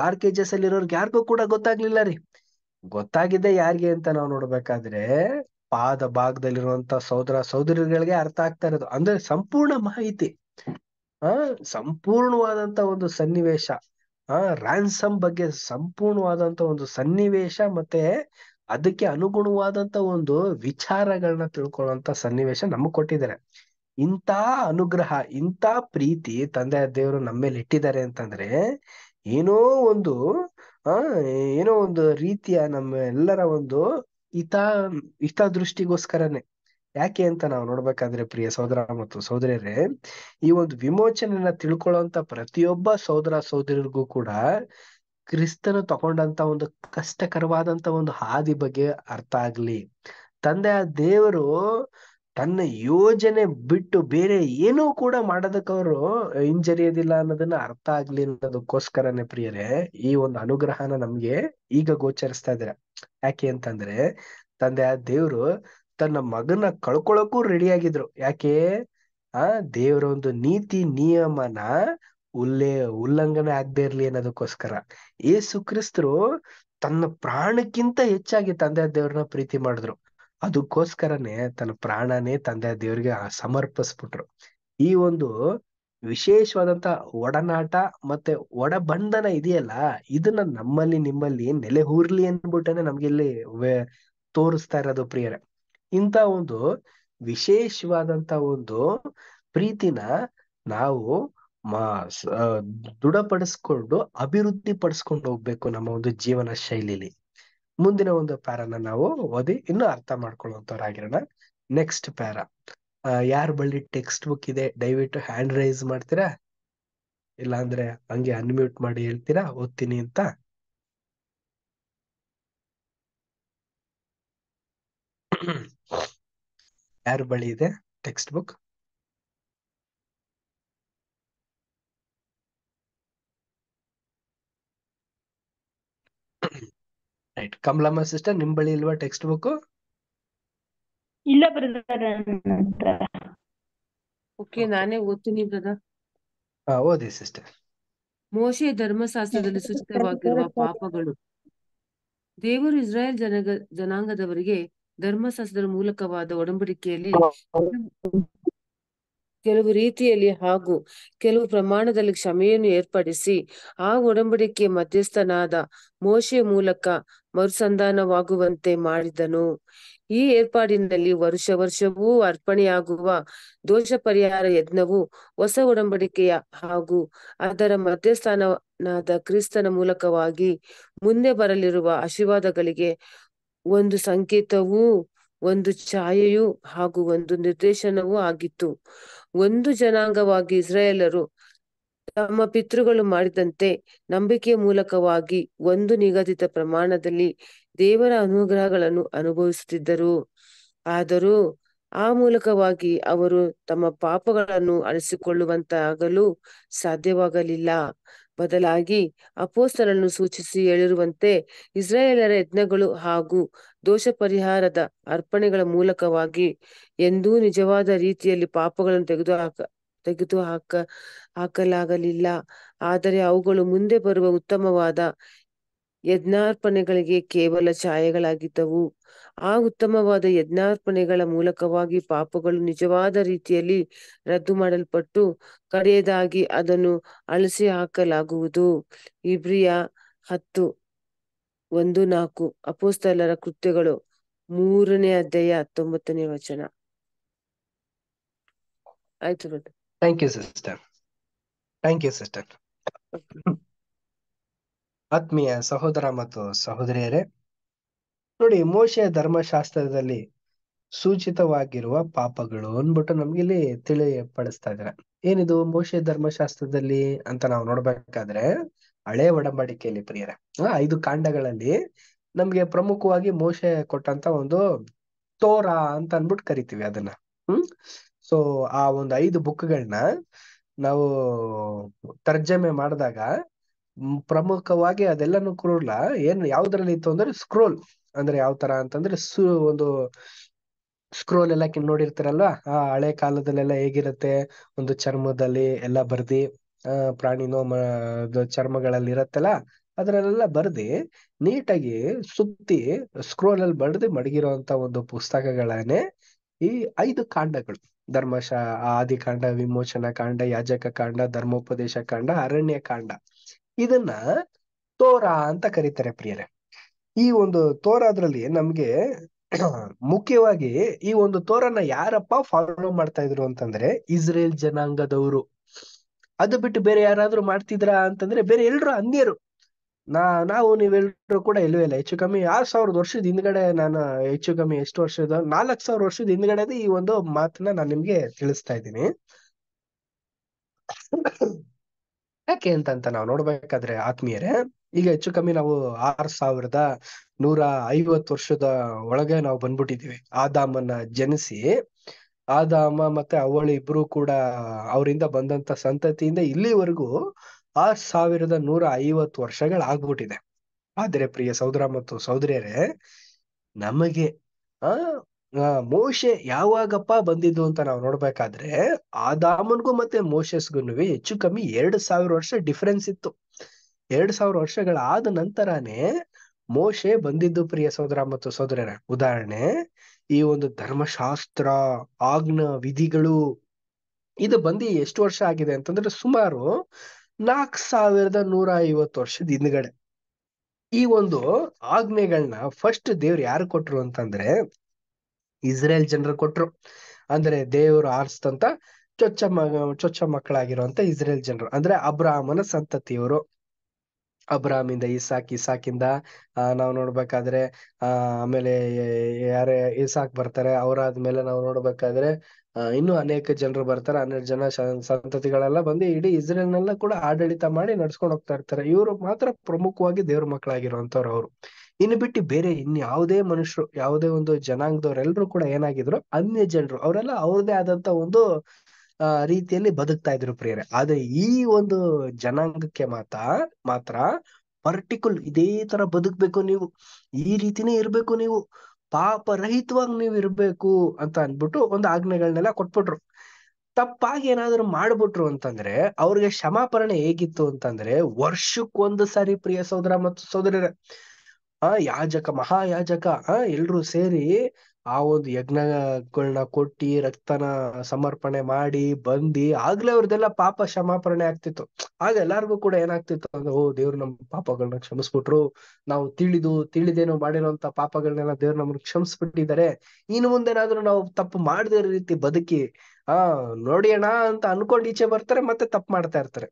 ಡಾರ್ಕ್ ಏಜಸ್ ಅಲ್ಲಿ ಇರೋರ್ಗೆ ಯಾರಿಗೂ ಕೂಡ ಗೊತ್ತಾಗ್ಲಿಲ್ಲ ರೀ ಗೊತ್ತಾಗಿದೆ ಯಾರಿಗೆ ಅಂತ ನಾವು ನೋಡ್ಬೇಕಾದ್ರೆ ಪಾದ ಭಾಗದಲ್ಲಿರುವಂತ ಸಹೋದರ ಸೋದರಿಗಳಿಗೆ ಅರ್ಥ ಆಗ್ತಾ ಇರೋದು ಅಂದ್ರೆ ಸಂಪೂರ್ಣ ಮಾಹಿತಿ ಆ ಸಂಪೂರ್ಣವಾದಂತ ಒಂದು ಸನ್ನಿವೇಶ ಆ ರ್ಯಾನ್ಸಮ್ ಬಗ್ಗೆ ಸಂಪೂರ್ಣವಾದಂತ ಒಂದು ಸನ್ನಿವೇಶ ಮತ್ತೆ ಅದಕ್ಕೆ ಅನುಗುಣವಾದಂತ ಒಂದು ವಿಚಾರಗಳನ್ನ ತಿಳ್ಕೊಳ್ಳುವಂತ ಸನ್ನಿವೇಶ ನಮಗ್ ಕೊಟ್ಟಿದ್ದಾರೆ ಇಂಥ ಅನುಗ್ರಹ ಇಂಥ ಪ್ರೀತಿ ತಂದೆ ದೇವರು ನಮ್ಮ ಮೇಲೆ ಇಟ್ಟಿದ್ದಾರೆ ಅಂತಂದ್ರೆ ಏನೋ ಒಂದು ಆ ಏನೋ ಒಂದು ರೀತಿಯ ನಮ್ಮ ಎಲ್ಲರ ಒಂದು ಹಿತ ದೃಷ್ಟಿಗೋಸ್ಕರನೇ ಯಾಕೆ ಅಂತ ನಾವು ನೋಡ್ಬೇಕಾದ್ರೆ ಪ್ರಿಯ ಸಹೋದರ ಮತ್ತು ಸಹೋದರಿಯರೇ ಈ ಒಂದು ವಿಮೋಚನೆಯನ್ನ ತಿಳ್ಕೊಳ್ಳುವಂತ ಪ್ರತಿಯೊಬ್ಬ ಸೋದರ ಸೋದರಿಗೂ ಕೂಡ ಕ್ರಿಸ್ತನು ತಗೊಂಡಂತ ಒಂದು ಕಷ್ಟಕರವಾದಂತ ಒಂದು ಹಾದಿ ಬಗ್ಗೆ ಅರ್ಥ ಆಗ್ಲಿ ತಂದೆಯ ದೇವರು ತನ್ನ ಯೋಜನೆ ಬಿಟ್ಟು ಬೇರೆ ಏನೂ ಕೂಡ ಮಾಡೋದಕ್ಕವ್ರು ಹಿಂಜರಿಯೋದಿಲ್ಲ ಅನ್ನೋದನ್ನ ಅರ್ಥ ಆಗ್ಲಿ ಅನ್ನೋದಕ್ಕೋಸ್ಕರನೇ ಪ್ರಿಯರೇ ಈ ಒಂದು ಅನುಗ್ರಹನ ನಮ್ಗೆ ಈಗ ಗೋಚರಿಸ್ತಾ ಇದಾರೆ ಯಾಕೆ ಅಂತಂದ್ರೆ ತಂದೆ ಆ ದೇವ್ರು ತನ್ನ ಮಗನ ಕಳ್ಕೊಳಕ್ಕೂ ರೆಡಿ ಆಗಿದ್ರು ಯಾಕೆ ಆ ದೇವ್ರ ಒಂದು ನೀತಿ ನಿಯಮನ ಉಲ್ಲೇ ಉಲ್ಲಂಘನೆ ಆಗದೆ ಇರ್ಲಿ ಅನ್ನೋದಕ್ಕೋಸ್ಕರ ಏಸು ಕ್ರಿಸ್ತರು ತನ್ನ ಪ್ರಾಣಕ್ಕಿಂತ ಹೆಚ್ಚಾಗಿ ತಂದೆ ದೇವ್ರನ್ನ ಪ್ರೀತಿ ಮಾಡಿದ್ರು ಅದಕ್ಕೋಸ್ಕರನೇ ತನ್ನ ಪ್ರಾಣನೇ ತಂದೆ ದೇವ್ರಿಗೆ ಸಮರ್ಪಿಸ್ಬಿಟ್ರು ಈ ಒಂದು ವಿಶೇಷವಾದಂತ ಒಡನಾಟ ಮತ್ತೆ ಒಡಬಂಧನ ಇದೆಯಲ್ಲ ಇದನ್ನ ನಮ್ಮಲ್ಲಿ ನಿಮ್ಮಲ್ಲಿ ನೆಲೆ ಹೂರ್ಲಿ ಅಂದ್ಬಿಟ್ಟನೆ ನಮ್ಗೆ ಇಲ್ಲಿ ತೋರಿಸ್ತಾ ಇರೋದು ಪ್ರಿಯರೇ ಇಂತ ಒಂದು ವಿಶೇಷವಾದಂತ ಒಂದು ಪ್ರೀತಿನ ನಾವು ಮಾ ದೃಢಪಡಿಸ್ಕೊಂಡು ಅಭಿವೃದ್ಧಿ ಪಡಿಸ್ಕೊಂಡು ಹೋಗ್ಬೇಕು ನಮ್ಮ ಒಂದು ಜೀವನ ಶೈಲಿಲಿ ಮುಂದಿನ ಒಂದು ಪ್ಯಾರನ ನಾವು ಓದಿ ಇನ್ನು ಅರ್ಥ ಮಾಡ್ಕೊಳ್ಳುವಂತವರಾಗಿರೋಣ ನೆಕ್ಸ್ಟ್ ಪ್ಯಾರ ಯಾರ ಬಳಿ ಟೆಕ್ಸ್ಟ್ ಬುಕ್ ಇದೆ ದಯವಿಟ್ಟು ಹ್ಯಾಂಡ್ ರೈಸ್ ಮಾಡ್ತೀರಾ ಇಲ್ಲಾಂದ್ರೆ ಹಂಗೆ ಅನ್ಮ್ಯೂಟ್ ಮಾಡಿ ಹೇಳ್ತೀರಾ ಓದ್ತೀನಿ ಅಂತ ಯಾರ ಬಳಿ ಇದೆ text book right Kamalamma sister ನಿಮ್ ಬಳಿ ಇಲ್ವಾ ಟೆಕ್ಸ್ಟ್ ಬುಕ್ ಇಲ್ಲ ಬ್ರದರ್ ಓಕೆ ನಾನೇ ಓದ್ತೀನಿ ಬ್ರದರ್ ಓದಿ ಸಿಸ್ಟರ್ ಮೋಶೆ ಧರ್ಮಶಾಸ್ತ್ರದಲ್ಲಿ ಸೂಚಿತವಾಗಿರುವ ಪಾಪಗಳು ದೇವರು ಇಸ್ರಾಯೇಲ್ ಜನಾಂಗ ಜನಾಂಗದವರಿಗೆ ಧರ್ಮಶಾಸ್ತ್ರದ ಮೂಲಕವಾದ ಒಡಂಬಡಿಕೆಯಲ್ಲಿ ಕೆಲವು ರೀತಿಯಲ್ಲಿ ಹಾಗೂ ಕೆಲವು ಪ್ರಮಾಣದಲ್ಲಿ ಕ್ಷಮೆಯನ್ನು ಏರ್ಪಡಿಸಿ ಆ ಒಡಂಬಡಿಕೆ ಮಧ್ಯಸ್ಥನಾದ ಮೋಶೆ ಮೂಲಕ ಮರುಸಂಧಾನವಾಗುವಂತೆ ಮಾಡಿದನು ಈ ಏರ್ಪಾಡಿನಲ್ಲಿ ವರ್ಷ ವರ್ಷವೂ ಅರ್ಪಣೆಯಾಗುವ ದೋಷ ಪರಿಹಾರ ಯಜ್ಞವು ಹೊಸ ಒಡಂಬಡಿಕೆಯ ಹಾಗೂ ಅದರ ಮಧ್ಯಸ್ಥಾನನಾದ ಕ್ರಿಸ್ತನ ಮೂಲಕವಾಗಿ ಮುಂದೆ ಬರಲಿರುವ ಆಶೀರ್ವಾದಗಳಿಗೆ ಒಂದು ಸಂಕೇತವೂ ಒಂದು ಛಾಯೆಯೂ ಹಾಗೂ ಒಂದು ನಿರ್ದೇಶನವೂ ಆಗಿತ್ತು ಒಂದು ಜನಾಂಗವಾಗಿ ಇಸ್ರಾಯೇಲರು ತಮ್ಮ ಪಿತೃಗಳು ಮಾಡಿದಂತೆ ನಂಬಿಕೆಯ ಮೂಲಕವಾಗಿ ಒಂದು ನಿಗದಿತ ಪ್ರಮಾಣದಲ್ಲಿ ದೇವರ ಅನುಗ್ರಹಗಳನ್ನು ಅನುಭವಿಸುತ್ತಿದ್ದರು ಆದರೂ ಆ ಮೂಲಕವಾಗಿ ಅವರು ತಮ್ಮ ಪಾಪಗಳನ್ನು ಅನಿಸಿಕೊಳ್ಳುವಂತಾಗಲು ಸಾಧ್ಯವಾಗಲಿಲ್ಲ ಬದಲಾಗಿ ಅಪೋಸ್ತರನ್ನು ಸೂಚಿಸಿ ಹೇಳಿರುವಂತೆ ಇಸ್ರಾಯೇಲರ ಯಜ್ಞಗಳು ಹಾಗೂ ದೋಷ ಪರಿಹಾರದ ಅರ್ಪಣೆಗಳ ಮೂಲಕವಾಗಿ ಎಂದೂ ನಿಜವಾದ ರೀತಿಯಲ್ಲಿ ಪಾಪಗಳನ್ನು ತೆಗೆದು ಹಾಕ ತೆಗೆದು ಹಾಕ ಹಾಕಲಾಗಲಿಲ್ಲ ಆದರೆ ಅವುಗಳು ಮುಂದೆ ಬರುವ ಉತ್ತಮವಾದ ಯಜ್ಞಾರ್ಪಣೆಗಳಿಗೆ ಕೇವಲ ಛಾಯೆಗಳಾಗಿದ್ದವು ಆ ಉತ್ತಮವಾದ ಯಜ್ಞಾರ್ಪಣೆಗಳ ಮೂಲಕವಾಗಿ ಪಾಪಗಳು ನಿಜವಾದ ರೀತಿಯಲ್ಲಿ ರದ್ದು ಮಾಡಲ್ಪಟ್ಟು ಕಡೆಯದಾಗಿ ಅದನ್ನು ಅಳಿಸಿ ಹಾಕಲಾಗುವುದು ಇಬ್ರಿಯ ಹತ್ತು ಒಂದು ನಾಲ್ಕು ಅಪೋಸ್ತಲರ ಕೃತ್ಯಗಳು ಮೂರನೇ ಅಧ್ಯಾಯ ಹತ್ತೊಂಬತ್ತನೇ ವಚನ ಆಯ್ತು thank you sister thank you sister ಆತ್ಮೀಯ ಸಹೋದರ ಮತ್ತು ಸಹೋದರಿಯರೇ ನೋಡಿ ಮೋಶೆಯ ಧರ್ಮಶಾಸ್ತ್ರದಲ್ಲಿ ಸೂಚಿತವಾಗಿರುವ ಪಾಪಗಳು ಅಂದ್ಬಿಟ್ಟು ನಮ್ಗೆ ಇಲ್ಲಿ ತಿಳಿಪಡಿಸ್ತಾ ಇದಾರೆ ಏನಿದು ಮೋಶೆ ಧರ್ಮಶಾಸ್ತ್ರದಲ್ಲಿ ಅಂತ ನಾವು ನೋಡ್ಬೇಕಾದ್ರೆ ಹಳೆ ಒಡಂಬಡಿಕೆಯಲ್ಲಿ ಪ್ರಿಯರ ಐದು ಕಾಂಡಗಳಲ್ಲಿ ನಮ್ಗೆ ಪ್ರಮುಖವಾಗಿ ಮೋಶೆ ಕೊಟ್ಟಂತ ಒಂದು ತೋರ ಅಂತ ಅನ್ಬಿಟ್ಟು ಕರಿತೀವಿ ಅದನ್ನ ಹ್ಮ್ ಸೊ ಆ ಒಂದು ಐದು ಬುಕ್ಗಳನ್ನ ನಾವು ತರ್ಜಮೆ ಮಾಡಿದಾಗ ಪ್ರಮುಖವಾಗಿ ಅದೆಲ್ಲನೂ ಕೂಡಲ್ಲ ಏನ್ ಯಾವ್ದ್ರಲ್ಲಿ ಇತ್ತು ಅಂದ್ರೆ ಸ್ಕ್ರೋಲ್ ಅಂದ್ರೆ ಯಾವ ತರ ಅಂತಂದ್ರೆ ಸು ಒಂದು ಸ್ಕ್ರೋಲ್ ಎಲ್ಲ ನೋಡಿರ್ತಾರಲ್ವಾ ಆ ಹಳೆ ಕಾಲದಲ್ಲೆಲ್ಲ ಹೇಗಿರುತ್ತೆ ಒಂದು ಚರ್ಮದಲ್ಲಿ ಎಲ್ಲ ಬರ್ದಿ ಆ ಪ್ರಾಣಿನೋ ಚರ್ಮಗಳಲ್ಲಿ ಇರತ್ತಲ್ಲ ಅದ್ರಲ್ಲೆಲ್ಲ ಬರ್ದಿ ನೀಟಾಗಿ ಸುತ್ತಿ ಸ್ಕ್ರೋಲ್ ಅಲ್ಲಿ ಬಡ್ದು ಮಡಗಿರುವಂತ ಒಂದು ಪುಸ್ತಕಗಳನ್ನೇ ಈ ಐದು ಕಾಂಡಗಳು ಧರ್ಮಶ ಆದಿಕಾಂಡ ವಿಮೋಚನಾ ಕಾಂಡ ಯಾಜಕ ಕಾಂಡ ಧರ್ಮೋಪದೇಶ ಕಾಂಡ ಅರಣ್ಯ ಕಾಂಡ ಇದನ್ನ ತೋರ ಅಂತ ಕರೀತಾರೆ ಪ್ರಿಯರೇ ಈ ಒಂದು ತೋರಾದ್ರಲ್ಲಿ ನಮ್ಗೆ ಮುಖ್ಯವಾಗಿ ಈ ಒಂದು ತೋರನ್ನ ಯಾರಪ್ಪ ಫಾಲೋ ಮಾಡ್ತಾ ಇದ್ರು ಅಂತಂದ್ರೆ ಇಸ್ರೇಲ್ ಜನಾಂಗದವರು ಅದು ಬಿಟ್ಟು ಬೇರೆ ಯಾರಾದ್ರೂ ಮಾಡ್ತಿದ್ರ ಅಂತಂದ್ರೆ ಬೇರೆ ಎಲ್ರು ಅನ್ಯರು ನಾ ನಾವು ನೀವೆಲ್ಲರೂ ಕೂಡ ಇಲ್ವೇ ಇಲ್ಲ ಹೆಚ್ಚು ಕಮ್ಮಿ ಆರ್ ಸಾವಿರದ ವರ್ಷದ ಹಿಂದ್ಗಡೆ ನಾನು ಹೆಚ್ಚು ಕಮ್ಮಿ ಎಷ್ಟು ವರ್ಷದ ನಾಲ್ಕು ಸಾವಿರ ವರ್ಷದ ಹಿಂದೆ ಈ ಒಂದು ಮಾತನ್ನ ನಾನು ನಿಮ್ಗೆ ತಿಳಿಸ್ತಾ ಇದ್ದೀನಿ ಯಾಕೆ ಅಂತ ನಾವು ನೋಡ್ಬೇಕಾದ್ರೆ ಆತ್ಮೀಯರೇ ಈಗ ಹೆಚ್ಚು ಕಮ್ಮಿ ನಾವು ಆರ್ ಸಾವಿರದ ನೂರ ಐವತ್ತು ವರ್ಷದ ಒಳಗೆ ನಾವು ಬಂದ್ಬಿಟ್ಟಿದೀವಿ ಆದಾಮನ್ನ ಜನಿಸಿ ಆದಾಮ ಮತ್ತೆ ಅವಳು ಇಬ್ರು ಕೂಡ ಅವರಿಂದ ಬಂದಂತ ಸಂತತಿಯಿಂದ ಇಲ್ಲಿವರೆಗೂ ಆರ್ ಸಾವಿರದ ನೂರ ಐವತ್ತು ವರ್ಷಗಳಾಗ್ಬಿಟ್ಟಿದೆ ಆದರೆ ಪ್ರಿಯ ಸಹೋದರ ಮತ್ತು ಸಹೋದರಿಯರೇ ನಮಗೆ ಆ ಮೋಶೆ ಯಾವಾಗಪ್ಪ ಬಂದಿದ್ದು ಅಂತ ನಾವು ನೋಡ್ಬೇಕಾದ್ರೆ ಆದಾಮನ್ಗೂ ಮತ್ತೆ ಮೋಶಸ್ಗೂ ಹೆಚ್ಚು ಕಮ್ಮಿ ಎರಡ್ ಸಾವಿರ ವರ್ಷ ಡಿಫ್ರೆನ್ಸ್ ಇತ್ತು ಎರಡ್ ಸಾವಿರ ವರ್ಷಗಳಾದ ನಂತರನೇ ಮೋಶೆ ಬಂದಿದ್ದು ಪ್ರಿಯ ಸಹೋದರ ಮತ್ತು ಸಹೋದರರ ಉದಾಹರಣೆ ಈ ಒಂದು ಧರ್ಮಶಾಸ್ತ್ರ ಆಗ್ನ ವಿಧಿಗಳು ಇದು ಬಂದು ಎಷ್ಟು ವರ್ಷ ಆಗಿದೆ ಅಂತಂದ್ರೆ ಸುಮಾರು ನಾಲ್ಕ್ ಸಾವಿರದ ನೂರ ಐವತ್ತು ವರ್ಷದ ಹಿಂದ್ಗಡೆ ಈ ಒಂದು ಆಜ್ಞೆಗಳನ್ನ ಫಸ್ಟ್ ದೇವ್ರು ಯಾರು ಕೊಟ್ರು ಅಂತಂದ್ರೆ ಇಸ್ರೇಲ್ ಜನರು ಕೊಟ್ರು ಅಂದ್ರೆ ದೇವ್ರು ಆರಿಸಿದಂತ ಚೊಚ್ಚ ಮಗ ಚೊಚ್ಚ ಮಕ್ಕಳಾಗಿರುವಂತ ಇಸ್ರೇಲ್ ಜನರು ಅಂದ್ರೆ ಅಬ್ರಾಹ್ಮನ ಸಂತತಿಯವರು ಅಬ್ರಾಮಿಂದ ಇಸಾಕ್ ಇಸಾಕಿಂದ ನಾವು ನೋಡ್ಬೇಕಾದ್ರೆ ಆ ಆಮೇಲೆ ಯಾರೇ ಇಸಾಕ್ ಬರ್ತಾರೆ ಅವರಾದ್ಮೇಲೆ ನಾವು ನೋಡ್ಬೇಕಾದ್ರೆ ಇನ್ನು ಅನೇಕ ಜನರು ಬರ್ತಾರೆ ಹನ್ನೆರಡು ಜನ ಸಂತತಿಗಳೆಲ್ಲ ಬಂದು ಇಡೀ ಇಸ್ರೇಲ್ನೆಲ್ಲ ಕೂಡ ಆಡಳಿತ ಮಾಡಿ ನಡ್ಸ್ಕೊಂಡು ಹೋಗ್ತಾ ಇರ್ತಾರೆ ಇವರು ಮಾತ್ರ ಪ್ರಮುಖವಾಗಿ ದೇವ್ರ ಮಕ್ಕಳಾಗಿರುವಂತವ್ರು ಅವರು ಇನ್ನು ಬಿಟ್ಟು ಬೇರೆ ಇನ್ ಯಾವುದೇ ಮನುಷ್ಯರು ಯಾವುದೇ ಒಂದು ಜನಾಂಗದವ್ರೆಲ್ರು ಕೂಡ ಏನಾಗಿದ್ರು ಅನ್ಯ ಜನರು ಅವರೆಲ್ಲ ಅವ್ರದೇ ಆದಂತ ಒಂದು ಆ ರೀತಿಯಲ್ಲಿ ಬದುಕ್ತಾ ಇದ್ರು ಪ್ರಿಯರೇ ಆದ್ರೆ ಈ ಒಂದು ಜನಾಂಗಕ್ಕೆ ಮಾತ್ರ ಮಾತ್ರ ಪರ್ಟಿಕ್ಯುಲ್ ಇದೇ ತರ ಬದುಕ್ಬೇಕು ನೀವು ಈ ರೀತಿನೇ ಇರ್ಬೇಕು ನೀವು ಪಾಪ ರಹಿತವಾಗಿ ನೀವು ಇರ್ಬೇಕು ಅಂತ ಅಂದ್ಬಿಟ್ಟು ಒಂದು ಆಜ್ಞೆಗಳನ್ನೆಲ್ಲ ಕೊಟ್ಬಿಟ್ರು ತಪ್ಪಾಗಿ ಏನಾದ್ರು ಮಾಡ್ಬಿಟ್ರು ಅಂತಂದ್ರೆ ಅವ್ರಿಗೆ ಕ್ಷಮಾಪರಣೆ ಹೇಗಿತ್ತು ಅಂತಂದ್ರೆ ವರ್ಷಕ್ಕೊಂದು ಸಾರಿ ಪ್ರಿಯ ಸೋದರ ಮತ್ತು ಸೋದರರ ಆ ಯಾಜಕ ಮಹಾಯಾಜಕ ಆ ಎಲ್ರು ಸೇರಿ ಆ ಒಂದು ಯಜ್ಞಗಳನ್ನ ಕೊಟ್ಟಿ ರಕ್ತನ ಸಮರ್ಪಣೆ ಮಾಡಿ ಬಂದಿ ಆಗ್ಲೇ ಅವ್ರದೆಲ್ಲ ಪಾಪ ಕ್ಷಮಾಪಣೆ ಆಗ್ತಿತ್ತು ಆಗ ಎಲ್ಲಾರ್ಗು ಕೂಡ ಏನಾಗ್ತಿತ್ತು ಅಂದ್ರೆ ಓ ದೇವ್ರು ನಮ್ ಪಾಪಗಳನ್ನ ಕ್ಷಮಿಸ್ಬಿಟ್ರು ನಾವು ತಿಳಿದು ತಿಳಿದೇನು ಮಾಡಿರೋಂತ ಪಾಪಗಳನ್ನೆಲ್ಲ ದೇವ್ರು ನಮ್ಗೆ ಕ್ಷಮಿಸ್ಬಿಟ್ಟಿದ್ದಾರೆ ಇನ್ನು ಮುಂದೇನಾದ್ರೂ ನಾವು ತಪ್ಪು ಮಾಡದೇ ರೀತಿ ಬದುಕಿ ಆ ನೋಡಿಯೋಣ ಅಂತ ಅನ್ಕೊಂಡ್ ಈಚೆ ಬರ್ತಾರೆ ಮತ್ತೆ ತಪ್ಪು ಮಾಡ್ತಾ ಇರ್ತಾರೆ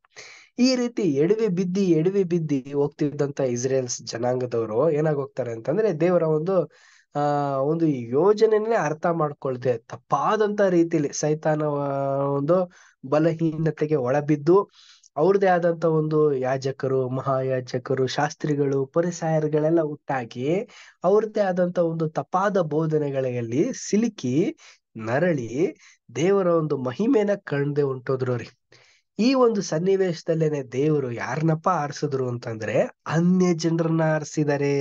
ಈ ರೀತಿ ಎಡವಿ ಬಿದ್ದಿ ಎಡವಿ ಬಿದ್ದಿ ಹೋಗ್ತಿದ್ದಂತ ಇಸ್ರೇಲ್ಸ್ ಜನಾಂಗದವರು ಏನಾಗ್ ಹೋಗ್ತಾರೆ ಅಂತಂದ್ರೆ ದೇವರ ಒಂದು ಆ ಒಂದು ಯೋಜನೆನೇ ಅರ್ಥ ಮಾಡ್ಕೊಳ್ದೆ ತಪ್ಪಾದಂತ ರೀತಿಲಿ ಸೈತಾನ ಒಂದು ಬಲಹೀನತೆಗೆ ಒಳಬಿದ್ದು ಅವ್ರದೇ ಆದಂತ ಒಂದು ಯಾಜಕರು ಮಹಾಯಾಜಕರು ಶಾಸ್ತ್ರಿಗಳು ಪರಿಸಾಯರ್ಗಳೆಲ್ಲ ಉಟ್ಟಾಗಿ ಅವ್ರದೇ ಆದಂತ ಒಂದು ತಪಾದ ಬೋಧನೆಗಳಲ್ಲಿ ಸಿಲುಕಿ ನರಳಿ ದೇವರ ಒಂದು ಮಹಿಮೆನ ಕಣ್ದೆ ಉಂಟೋದ್ರು ರೀ ಈ ಒಂದು ಸನ್ನಿವೇಶದಲ್ಲೇನೆ ದೇವರು ಯಾರನ್ನಪ್ಪ ಆರಿಸಿದ್ರು ಅಂತಂದ್ರೆ ಅನ್ಯ ಜನರನ್ನ ಆರಿಸಿದರೆ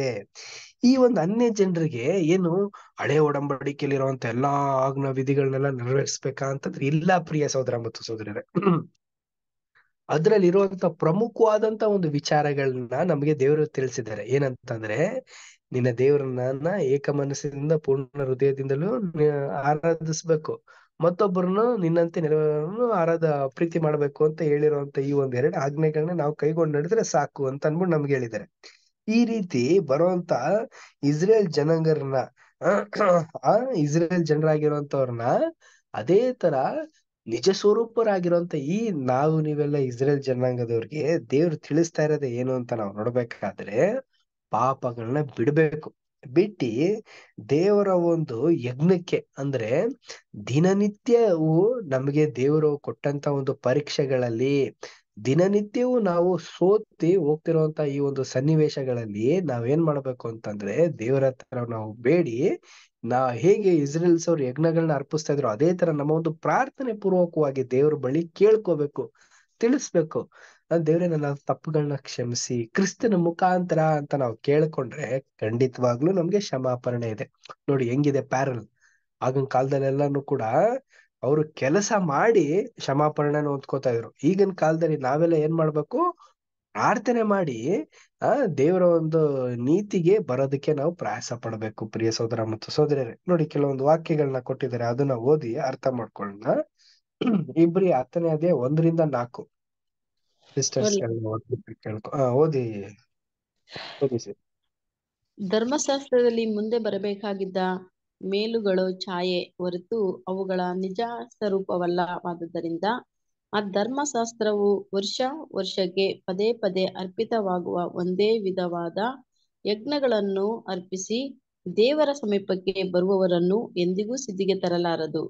ಈ ಒಂದು ಅನ್ಯ ಜನರಿಗೆ ಏನು ಹಳೆ ಒಡಂಬಡಿಕೆಯಲ್ಲಿರುವಂತ ಎಲ್ಲಾ ಆಜ್ಞಾ ವಿಧಿಗಳನ್ನೆಲ್ಲ ನೆರವೇರಿಸ್ಬೇಕಾ ಅಂತಂದ್ರೆ ಇಲ್ಲ ಪ್ರಿಯ ಸಹೋದರ ಮತ್ತು ಸೋದರರೇ ಅದ್ರಲ್ಲಿ ಇರುವಂತ ಪ್ರಮುಖವಾದಂತ ಒಂದು ವಿಚಾರಗಳನ್ನ ನಮಗೆ ದೇವರು ತಿಳಿಸಿದ್ದಾರೆ ಏನಂತಂದ್ರೆ ನಿನ್ನ ದೇವರನ್ನ ಏಕ ಮನಸ್ಸಿನಿಂದ ಪೂರ್ಣ ಹೃದಯದಿಂದಲೂ ಆರಾಧಿಸ್ಬೇಕು ಮತ್ತೊಬ್ಬರನ್ನು ನಿನ್ನಂತೆ ನೆರವ ಆರಾಧ ಪ್ರೀತಿ ಮಾಡ್ಬೇಕು ಅಂತ ಹೇಳಿರುವಂತ ಈ ಒಂದು ಎರಡು ಆಜ್ಞೆಗಳನ್ನ ನಾವು ಕೈಗೊಂಡು ನಡೆದ್ರೆ ಸಾಕು ಅಂತ ಅನ್ಬಿಟ್ಟು ನಮ್ಗೆ ಹೇಳಿದ್ದಾರೆ ಈ ರೀತಿ ಬರುವಂತ ಇಸ್ರೇಲ್ ಜನಾಂಗರನ್ನ ಆ ಇಸ್ರೇಲ್ ಜನರಾಗಿರುವಂತವ್ರನ್ನ ಅದೇ ತರ ನಿಜ ಸ್ವರೂಪರಾಗಿರುವಂತ ಈ ನಾವು ನೀವೆಲ್ಲ ಇಸ್ರೇಲ್ ಜನಾಂಗದವ್ರಿಗೆ ದೇವ್ರು ತಿಳಿಸ್ತಾ ಇರೋದೇ ಏನು ಅಂತ ನಾವು ನೋಡ್ಬೇಕಾದ್ರೆ ಪಾಪಗಳನ್ನ ಬಿಡ್ಬೇಕು ಬಿಟ್ಟಿ ದೇವರ ಒಂದು ಯಜ್ಞಕ್ಕೆ ಅಂದ್ರೆ ದಿನನಿತ್ಯವು ನಮ್ಗೆ ದೇವರು ಕೊಟ್ಟಂತ ಒಂದು ಪರೀಕ್ಷೆಗಳಲ್ಲಿ ದಿನನಿತ್ಯವೂ ನಾವು ಸೋತಿ ಹೋಗ್ತಿರುವಂತ ಈ ಒಂದು ಸನ್ನಿವೇಶಗಳಲ್ಲಿ ನಾವೇನ್ ಮಾಡ್ಬೇಕು ಅಂತಂದ್ರೆ ದೇವರ ಹತ್ರ ನಾವು ಬೇಡಿ ನಾ ಹೇಗೆ ಇಸ್ರೇಲ್ಸ್ ಅವ್ರ ಯಜ್ಞಗಳನ್ನ ಅರ್ಪಿಸ್ತಾ ಇದ್ರು ಅದೇ ತರ ನಮ್ಮ ಒಂದು ಪ್ರಾರ್ಥನೆ ಪೂರ್ವಕವಾಗಿ ದೇವ್ರ ಬಳಿ ಕೇಳ್ಕೋಬೇಕು ತಿಳಿಸ್ಬೇಕು ದೇವ್ರೆ ನನ್ನ ತಪ್ಪುಗಳನ್ನ ಕ್ಷಮಿಸಿ ಕ್ರಿಸ್ತನ ಮುಖಾಂತರ ಅಂತ ನಾವು ಕೇಳ್ಕೊಂಡ್ರೆ ಖಂಡಿತವಾಗ್ಲೂ ನಮ್ಗೆ ಕ್ಷಮಾಪರಣೆ ಇದೆ ನೋಡಿ ಹೆಂಗಿದೆ ಪ್ಯಾರಲ್ ಆಗಿನ ಕಾಲದಲ್ಲೆಲ್ಲಾನು ಕೂಡ ಅವರು ಕೆಲಸ ಮಾಡಿ ಕ್ಷಮಾಪರಣೆನ ಹೊಂದ್ಕೋತಾ ಇದ್ರು ಈಗಿನ ಕಾಲದಲ್ಲಿ ನಾವೆಲ್ಲ ಏನ್ ಮಾಡ್ಬೇಕು ಪ್ರಾರ್ಥನೆ ಮಾಡಿ ಆ ದೇವರ ಒಂದು ನೀತಿಗೆ ಬರೋದಕ್ಕೆ ನಾವು ಪ್ರಯಾಸ ಪಡ್ಬೇಕು ಪ್ರಿಯ ಸೋದರ ಮತ್ತು ಸೋದರಿಯರೇ ನೋಡಿ ಕೆಲವೊಂದು ವಾಕ್ಯಗಳನ್ನ ಕೊಟ್ಟಿದ್ದಾರೆ ಅದನ್ನ ಓದಿ ಅರ್ಥ ಮಾಡ್ಕೊಳ್ಳೋಣ ಇಬ್ರಿ ಹತ್ತನೇ ಅದೇ ಒಂದರಿಂದ ನಾಲ್ಕು ಸಿಸ್ಟರ್ಸ್ ಕೇಳ್ಕೊ ಓದಿ ಓದಿ ಧರ್ಮಶಾಸ್ತ್ರದಲ್ಲಿ ಮುಂದೆ ಬರಬೇಕಾಗಿದ್ದ ಮೇಲುಗಳು ಛಾಯೆ ಹೊರತು ಅವುಗಳ ನಿಜ ಸ್ವರೂಪವಲ್ಲವಾದುದರಿಂದ ಆ ಧರ್ಮಶಾಸ್ತ್ರವು ವರ್ಷ ವರ್ಷಕ್ಕೆ ಪದೇ ಪದೇ ಅರ್ಪಿತವಾಗುವ ಒಂದೇ ವಿಧವಾದ ಯಜ್ಞಗಳನ್ನು ಅರ್ಪಿಸಿ ದೇವರ ಸಮೀಪಕ್ಕೆ ಬರುವವರನ್ನು ಎಂದಿಗೂ ಸಿದ್ಧಿಗೆ ತರಲಾರದು.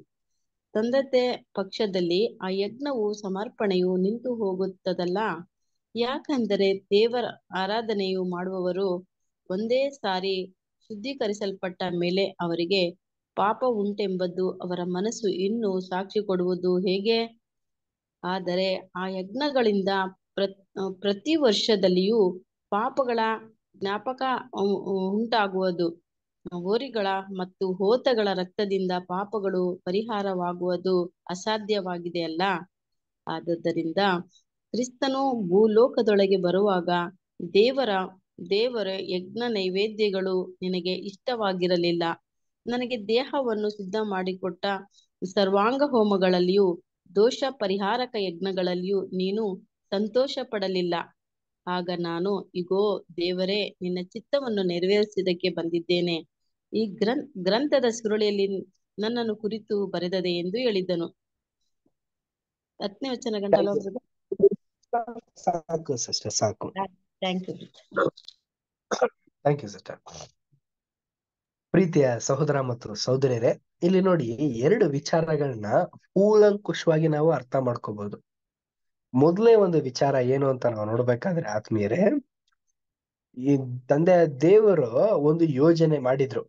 ತಂದತೆ ಪಕ್ಷದಲ್ಲಿ ಆ ಯಜ್ಞವು ಸಮರ್ಪಣೆಯು ನಿಂತು ಹೋಗುತ್ತದಲ್ಲ, ಯಾಕಂದರೆ ದೇವರ ಆರಾಧನೆಯು ಮಾಡುವವರು ಒಂದೇ ಸಾರಿ ಶುದ್ಧೀಕರಿಸಲ್ಪಟ್ಟ ಮೇಲೆ ಅವರಿಗೆ ಪಾಪ ಉಂಟೆಂಬುದು ಅವರ ಮನಸ್ಸು ಇನ್ನೂ ಸಾಕ್ಷಿ ಕೊಡುವುದು ಹೇಗೆ ಆದರೆ ಆ ಯಜ್ಞಗಳಿಂದ ಪ್ರತಿ ವರ್ಷದಲ್ಲಿಯೂ ಪಾಪಗಳ ಜ್ಞಾಪಕ ಉಂಟಾಗುವುದು ಹೋರಿಗಳ ಮತ್ತು ಹೋತಗಳ ರಕ್ತದಿಂದ ಪಾಪಗಳು ಪರಿಹಾರವಾಗುವುದು ಅಸಾಧ್ಯವಾಗಿದೆ ಅಲ್ಲ ಆದ್ದರಿಂದ ಕ್ರಿಸ್ತನು ಭೂಲೋಕದೊಳಗೆ ಬರುವಾಗ ದೇವರ ದೇವರ ಯಜ್ಞ ನೈವೇದ್ಯಗಳು ನಿನಗೆ ಇಷ್ಟವಾಗಿರಲಿಲ್ಲ ನನಗೆ ದೇಹವನ್ನು ಸಿದ್ಧ ಮಾಡಿಕೊಟ್ಟ ಸರ್ವಾಂಗ ಹೋಮಗಳಲ್ಲಿಯೂ ದೋಷ ಪರಿಹಾರಕ ಯಜ್ಞಗಳಲ್ಲಿಯೂ ನೀನು ಸಂತೋಷ ಪಡಲಿಲ್ಲ ಆಗ ನಾನು ಇಗೋ ದೇವರೇ ನಿನ್ನ ಚಿತ್ತವನ್ನು ನೆರವೇರಿಸಿದಕ್ಕೆ ಬಂದಿದ್ದೇನೆ ಈ ಗ್ರಂ ಗ್ರಂಥದ ಸುರುಳಿಯಲ್ಲಿ ನನ್ನನ್ನು ಕುರಿತು ಬರೆದದೆ ಎಂದು ಹೇಳಿದ್ದನು ಹತ್ತನೇ ವಚನ ಗಂಟಲ ಸಾಕು ಸಾಕು ಥ್ಯಾಂಕ್ ಯು ಥ್ಯಾಂಕ್ ಯು ಪ್ರೀತಿಯ ಸಹೋದರ ಮತ್ತು ಸಹೋದರಿಯರೇ ಇಲ್ಲಿ ನೋಡಿ ಎರಡು ವಿಚಾರಗಳನ್ನ ಕೂಲಂಕುಷವಾಗಿ ನಾವು ಅರ್ಥ ಮಾಡ್ಕೋಬಹುದು ಮೊದಲೇ ಒಂದು ವಿಚಾರ ಏನು ಅಂತ ನಾವು ನೋಡ್ಬೇಕಾದ್ರೆ ಆತ್ಮೀಯರೇ ಈ ತಂದೆ ದೇವರು ಒಂದು ಯೋಜನೆ ಮಾಡಿದ್ರು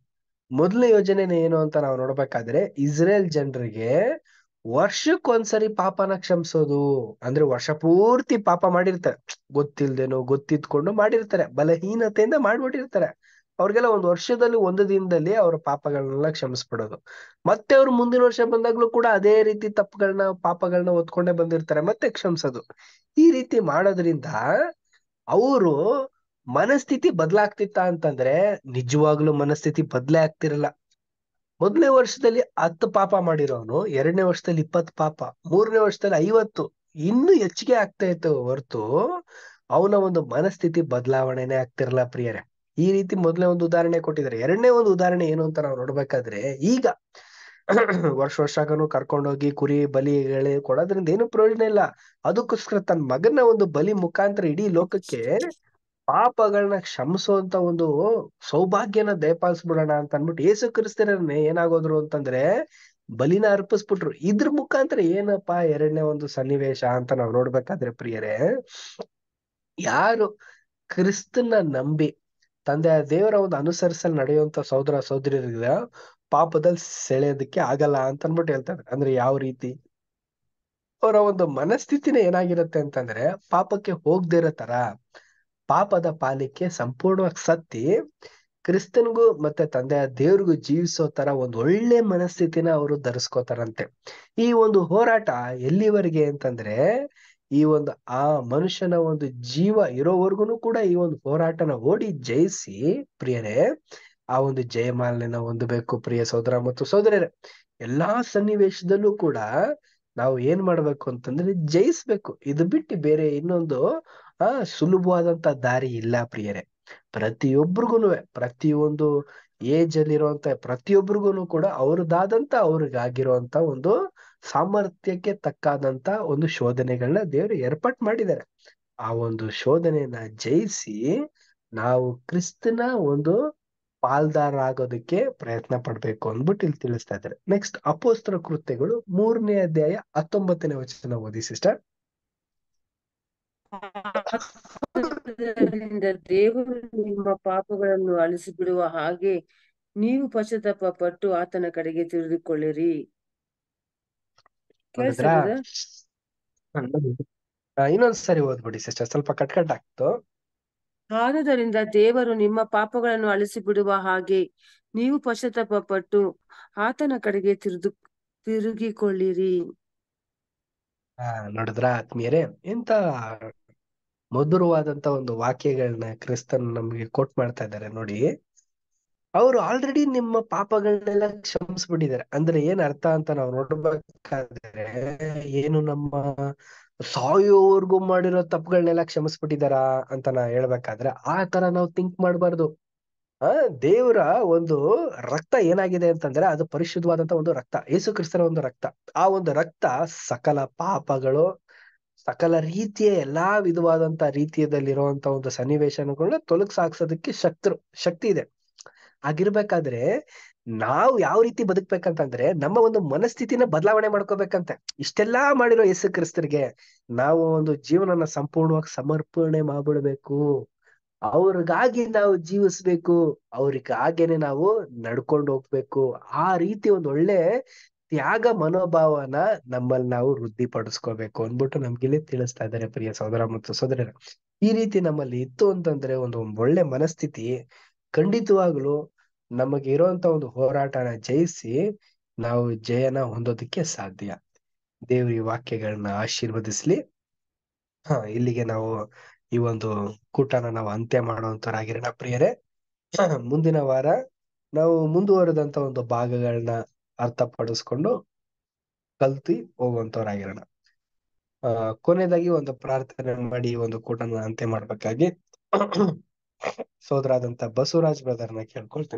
ಮೊದಲ ಯೋಜನೆ ಏನು ಅಂತ ನಾವು ನೋಡ್ಬೇಕಾದ್ರೆ ಇಸ್ರೇಲ್ ಜನರಿಗೆ ವರ್ಷಕ್ಕೊಂದ್ಸರಿ ಪಾಪನ ಕ್ಷಮಿಸೋದು ಅಂದ್ರೆ ವರ್ಷ ಪೂರ್ತಿ ಪಾಪ ಮಾಡಿರ್ತಾರೆ ಗೊತ್ತಿಲ್ದೇನೋ ಗೊತ್ತಿದ್ಕೊಂಡು ಮಾಡಿರ್ತಾರೆ ಬಲಹೀನತೆಯಿಂದ ಮಾಡ್ಬಿಟ್ಟಿರ್ತಾರೆ ಅವ್ರಿಗೆಲ್ಲ ಒಂದ್ ವರ್ಷದಲ್ಲಿ ಒಂದು ದಿನದಲ್ಲಿ ಅವ್ರ ಪಾಪಗಳನ್ನೆಲ್ಲ ಕ್ಷಮಿಸ್ಬಿಡೋದು ಮತ್ತೆ ಅವ್ರು ಮುಂದಿನ ವರ್ಷ ಬಂದಾಗ್ಲೂ ಕೂಡ ಅದೇ ರೀತಿ ತಪ್ಪುಗಳನ್ನ ಪಾಪಗಳನ್ನ ಒತ್ಕೊಂಡೇ ಬಂದಿರ್ತಾರೆ ಮತ್ತೆ ಕ್ಷಮಿಸೋದು ಈ ರೀತಿ ಮಾಡೋದ್ರಿಂದ ಅವರು ಮನಸ್ಥಿತಿ ಬದಲಾಗ್ತಿತ್ತ ಅಂತಂದ್ರೆ ನಿಜವಾಗ್ಲೂ ಮನಸ್ಥಿತಿ ಬದ್ಲೇ ಆಗ್ತಿರಲ್ಲ ಮೊದಲನೇ ವರ್ಷದಲ್ಲಿ ಹತ್ತು ಪಾಪ ಮಾಡಿರೋನು ಎರಡನೇ ವರ್ಷದಲ್ಲಿ ಇಪ್ಪತ್ತು ಪಾಪ ಮೂರನೇ ವರ್ಷದಲ್ಲಿ ಐವತ್ತು ಇನ್ನು ಹೆಚ್ಚಿಗೆ ಆಗ್ತಾ ಇತ್ತು ಹೊರತು ಅವನ ಒಂದು ಮನಸ್ಥಿತಿ ಬದಲಾವಣೆನೆ ಆಗ್ತಿರಲ್ಲ ಪ್ರಿಯರೇ ಈ ರೀತಿ ಮೊದಲೇ ಒಂದು ಉದಾಹರಣೆ ಕೊಟ್ಟಿದ್ದಾರೆ ಎರಡನೇ ಒಂದು ಉದಾಹರಣೆ ಏನು ಅಂತ ನಾವು ನೋಡ್ಬೇಕಾದ್ರೆ ಈಗ ವರ್ಷ ವರ್ಷಾಗನು ಕರ್ಕೊಂಡೋಗಿ ಕುರಿ ಬಲಿಗಳು ಕೊಡೋದ್ರಿಂದ ಏನು ಪ್ರಯೋಜನ ಇಲ್ಲ ಅದಕ್ಕೋಸ್ಕರ ತನ್ನ ಮಗನ ಒಂದು ಬಲಿ ಮುಖಾಂತರ ಇಡೀ ಲೋಕಕ್ಕೆ ಪಾಪಗಳನ್ನ ಕ್ಷಮಿಸುವಂತ ಒಂದು ಸೌಭಾಗ್ಯನ ದಯಪಾಲಿಸ್ಬಿಡೋಣ ಅಂತ ಅನ್ಬಿಟ್ಟು ಏಸು ಕ್ರಿಸ್ತರನ್ನೇ ಏನಾಗೋದ್ರು ಅಂತಂದ್ರೆ ಬಲಿನ ಅರ್ಪಿಸ್ಬಿಟ್ರು ಇದ್ರ ಮುಖಾಂತರ ಏನಪ್ಪಾ ಎರಡನೇ ಒಂದು ಸನ್ನಿವೇಶ ಅಂತ ನಾವ್ ನೋಡ್ಬೇಕಾದ್ರೆ ಪ್ರಿಯರೇ ಯಾರು ಕ್ರಿಸ್ತನ ನಂಬಿ ತಂದೆ ದೇವರ ಒಂದು ಅನುಸರಿಸಲ್ ನಡೆಯುವಂತ ಸಹೋದರ ಸಹೋದರಿಯ ಪಾಪದಲ್ಲಿ ಸೆಳೆಯೋದಕ್ಕೆ ಆಗಲ್ಲ ಅಂತ ಅನ್ಬಿಟ್ಟು ಹೇಳ್ತಾರೆ ಅಂದ್ರೆ ಯಾವ ರೀತಿ ಅವರ ಒಂದು ಮನಸ್ಥಿತಿನ ಏನಾಗಿರತ್ತೆ ಅಂತಂದ್ರೆ ಪಾಪಕ್ಕೆ ಇರೋ ತರ ಪಾಪದ ಪಾಲಿಕೆ ಸಂಪೂರ್ಣವಾಗಿ ಸತ್ತಿ ಕ್ರಿಸ್ತನ್ಗೂ ಮತ್ತೆ ತಂದೆ ದೇವ್ರಿಗೂ ಜೀವಿಸೋ ತರ ಒಂದ್ ಒಳ್ಳೆ ಮನಸ್ಥಿತಿನ ಅವರು ಧರಿಸ್ಕೋತಾರಂತೆ ಈ ಒಂದು ಹೋರಾಟ ಎಲ್ಲಿವರೆಗೆ ಅಂತಂದ್ರೆ ಈ ಒಂದು ಆ ಮನುಷ್ಯನ ಒಂದು ಜೀವ ಇರೋವರೆಗೂ ಕೂಡ ಈ ಒಂದು ಹೋರಾಟನ ಓಡಿ ಜಯಿಸಿ ಪ್ರಿಯರೇ ಆ ಒಂದು ಜಯಮಾಲನ ಹೊಂದಬೇಕು ಪ್ರಿಯ ಸೋದರ ಮತ್ತು ಸೋದರರೇ ಎಲ್ಲಾ ಸನ್ನಿವೇಶದಲ್ಲೂ ಕೂಡ ನಾವು ಏನ್ ಮಾಡ್ಬೇಕು ಅಂತಂದ್ರೆ ಜಯಿಸ್ಬೇಕು ಇದು ಬಿಟ್ಟು ಬೇರೆ ಇನ್ನೊಂದು ಆ ಸುಲಭವಾದಂತ ದಾರಿ ಇಲ್ಲ ಪ್ರಿಯರೇ ಪ್ರತಿಯೊಬ್ಬರಿಗೂನುವೆ ಪ್ರತಿಯೊಂದು ಏಜ್ ಅಲ್ಲಿರುವಂತ ಪ್ರತಿಯೊಬ್ಬರಿಗೂನು ಕೂಡ ಅವ್ರದ್ದಾದಂತ ಅವ್ರಿಗಾಗಿರುವಂತ ಒಂದು ಸಾಮರ್ಥ್ಯಕ್ಕೆ ತಕ್ಕಾದಂತ ಒಂದು ಶೋಧನೆಗಳನ್ನ ದೇವರು ಏರ್ಪಾಟ್ ಮಾಡಿದ್ದಾರೆ ಆ ಒಂದು ಶೋಧನೆಯನ್ನ ಜಯಿಸಿ ನಾವು ಕ್ರಿಸ್ತನ ಒಂದು ಪಾಲ್ದಾರ ಆಗೋದಕ್ಕೆ ಪ್ರಯತ್ನ ಪಡ್ಬೇಕು ಅಂದ್ಬಿಟ್ಟು ಇಲ್ಲಿ ತಿಳಿಸ್ತಾ ಇದ್ದಾರೆ ನೆಕ್ಸ್ಟ್ ಅಪೋಸ್ತ್ರ ಕೃತ್ಯಗಳು ಮೂರನೇ ಅಧ್ಯಾಯ ಹತ್ತೊಂಬತ್ತನೇ ವಚನ ಓದಿ ಸಿಸ್ಟರ್ ದೇವರು ನಿಮ್ಮ ಪಾಪಗಳನ್ನು ಅಳಿಸಿ ಬಿಡುವ ಹಾಗೆ ನೀವು ಪಶ್ಚಾತ್ತಾಪ ಪಟ್ಟು ಆತನ ಕಡೆಗೆ ತಿಳಿದುಕೊಳ್ಳಿರಿ ಇನ್ನೊಂದ್ಸರಿ ಓದ್ಬಿಡಿ ಸಿಸ್ಟರ್ ಸ್ವಲ್ಪ ಕಟ್ ಕಟ್ ಆಗ್ತು ಆದುದರಿಂದ ದೇವರು ನಿಮ್ಮ ಪಾಪಗಳನ್ನು ಅಳಿಸಿ ಬಿಡುವ ಹಾಗೆ ನೀವು ಪಶ್ಚಾತ್ತಾಪ ಪಟ್ಟು ಆತನ ಕಡೆಗೆ ತಿರುದು ತಿರುಗಿಕೊಳ್ಳಿರಿ ಹಾ ನೋಡಿದ್ರ ಆತ್ಮೀಯರೇ ಇಂತ ಮಧುರವಾದಂತ ಒಂದು ವಾಕ್ಯಗಳನ್ನ ಕ್ರಿಸ್ತನ್ ನಮ್ಗೆ ಕೋಟ್ ಮಾಡ್ತಾ ಇದ್ದಾರೆ ನೋಡಿ ಅವ್ರು ಆಲ್ರೆಡಿ ನಿಮ್ಮ ಪಾಪಗಳನ್ನೆಲ್ಲ ಕ್ಷಮಿಸ್ಬಿಟ್ಟಿದ್ದಾರೆ ಅಂದ್ರೆ ಏನ್ ಅರ್ಥ ಅಂತ ನಾವು ನೋಡ್ಬೇಕಾದ್ರೆ ಏನು ನಮ್ಮ ಸಾಯುವವರೆಗೂ ಮಾಡಿರೋ ತಪ್ಪುಗಳನ್ನೆಲ್ಲ ಕ್ಷಮಿಸ್ಬಿಟ್ಟಿದಾರ ಅಂತ ನಾ ಹೇಳ್ಬೇಕಾದ್ರೆ ಆ ತರ ನಾವು ಥಿಂಕ್ ಮಾಡ್ಬಾರ್ದು ದೇವರ ಒಂದು ರಕ್ತ ಏನಾಗಿದೆ ಅಂತಂದ್ರೆ ಅದು ಪರಿಶುದ್ಧವಾದಂತ ಒಂದು ರಕ್ತ ಯೇಸು ಕ್ರಿಸ್ತನ ಒಂದು ರಕ್ತ ಆ ಒಂದು ರಕ್ತ ಸಕಲ ಪಾಪಗಳು ಸಕಲ ರೀತಿಯ ಎಲ್ಲಾ ವಿಧವಾದಂತ ರೀತಿಯದಲ್ಲಿರುವಂತ ಒಂದು ತೊಲಗ್ ಸಾಕ್ಸೋದಕ್ಕೆ ಶಕ್ತರು ಶಕ್ತಿ ಇದೆ ಆಗಿರ್ಬೇಕಾದ್ರೆ ನಾವು ಯಾವ ರೀತಿ ಬದುಕ್ಬೇಕಂತಂದ್ರೆ ನಮ್ಮ ಒಂದು ಮನಸ್ಥಿತಿನ ಬದಲಾವಣೆ ಮಾಡ್ಕೋಬೇಕಂತೆ ಇಷ್ಟೆಲ್ಲಾ ಮಾಡಿರೋ ಯೇಸು ಕ್ರಿಸ್ತರಿಗೆ ನಾವು ಒಂದು ಜೀವನನ ಸಂಪೂರ್ಣವಾಗಿ ಸಮರ್ಪಣೆ ಮಾಡ್ಬಿಡ್ಬೇಕು ಅವ್ರಿಗಾಗಿ ನಾವು ಜೀವಿಸ್ಬೇಕು ಅವ್ರಿಗಾಗೇನೆ ನಾವು ನಡ್ಕೊಂಡು ಹೋಗ್ಬೇಕು ಆ ರೀತಿ ಒಂದು ಒಳ್ಳೆ ತ್ಯಾಗ ಮನೋಭಾವನ ನಮ್ಮಲ್ಲಿ ನಾವು ವೃದ್ಧಿಪಡಿಸ್ಕೋಬೇಕು ಅಂದ್ಬಿಟ್ಟು ಇಲ್ಲಿ ತಿಳಿಸ್ತಾ ಇದ್ದಾರೆ ಪ್ರಿಯ ಸಹೋದರ ಮತ್ತು ಸಹೋದರರ ಈ ರೀತಿ ನಮ್ಮಲ್ಲಿ ಇತ್ತು ಅಂತಂದ್ರೆ ಒಂದು ಒಳ್ಳೆ ಮನಸ್ಥಿತಿ ಖಂಡಿತವಾಗ್ಲು ನಮಗೆ ಇರುವಂತ ಒಂದು ಹೋರಾಟನ ಜಯಿಸಿ ನಾವು ಜಯನ ಹೊಂದೋದಕ್ಕೆ ಸಾಧ್ಯ ದೇವ್ರ ವಾಕ್ಯಗಳನ್ನ ಆಶೀರ್ವದಿಸ್ಲಿ ಹ ಇಲ್ಲಿಗೆ ನಾವು ಈ ಒಂದು ಕೂಟನ ನಾವು ಅಂತ್ಯ ಮಾಡುವಂತವರಾಗಿರೋಣ ಪ್ರಿಯರೇ ಮುಂದಿನ ವಾರ ನಾವು ಮುಂದುವರೆದಂತ ಒಂದು ಭಾಗಗಳನ್ನ ಅರ್ಥ ಪಡಿಸ್ಕೊಂಡು ಕಲ್ತಿ ಹೋಗುವಂತವರಾಗಿರೋಣ ಆ ಕೊನೆಯದಾಗಿ ಒಂದು ಪ್ರಾರ್ಥನೆ ಮಾಡಿ ಒಂದು ಕೂಟನ ಅಂತ್ಯ ಮಾಡ್ಬೇಕಾಗಿ ಸೋದರಾದಂತ ಬಸವರಾಜ್ ಬ್ರದರ್ನ ಕೇಳ್ಕೊಳ್ತೇನೆ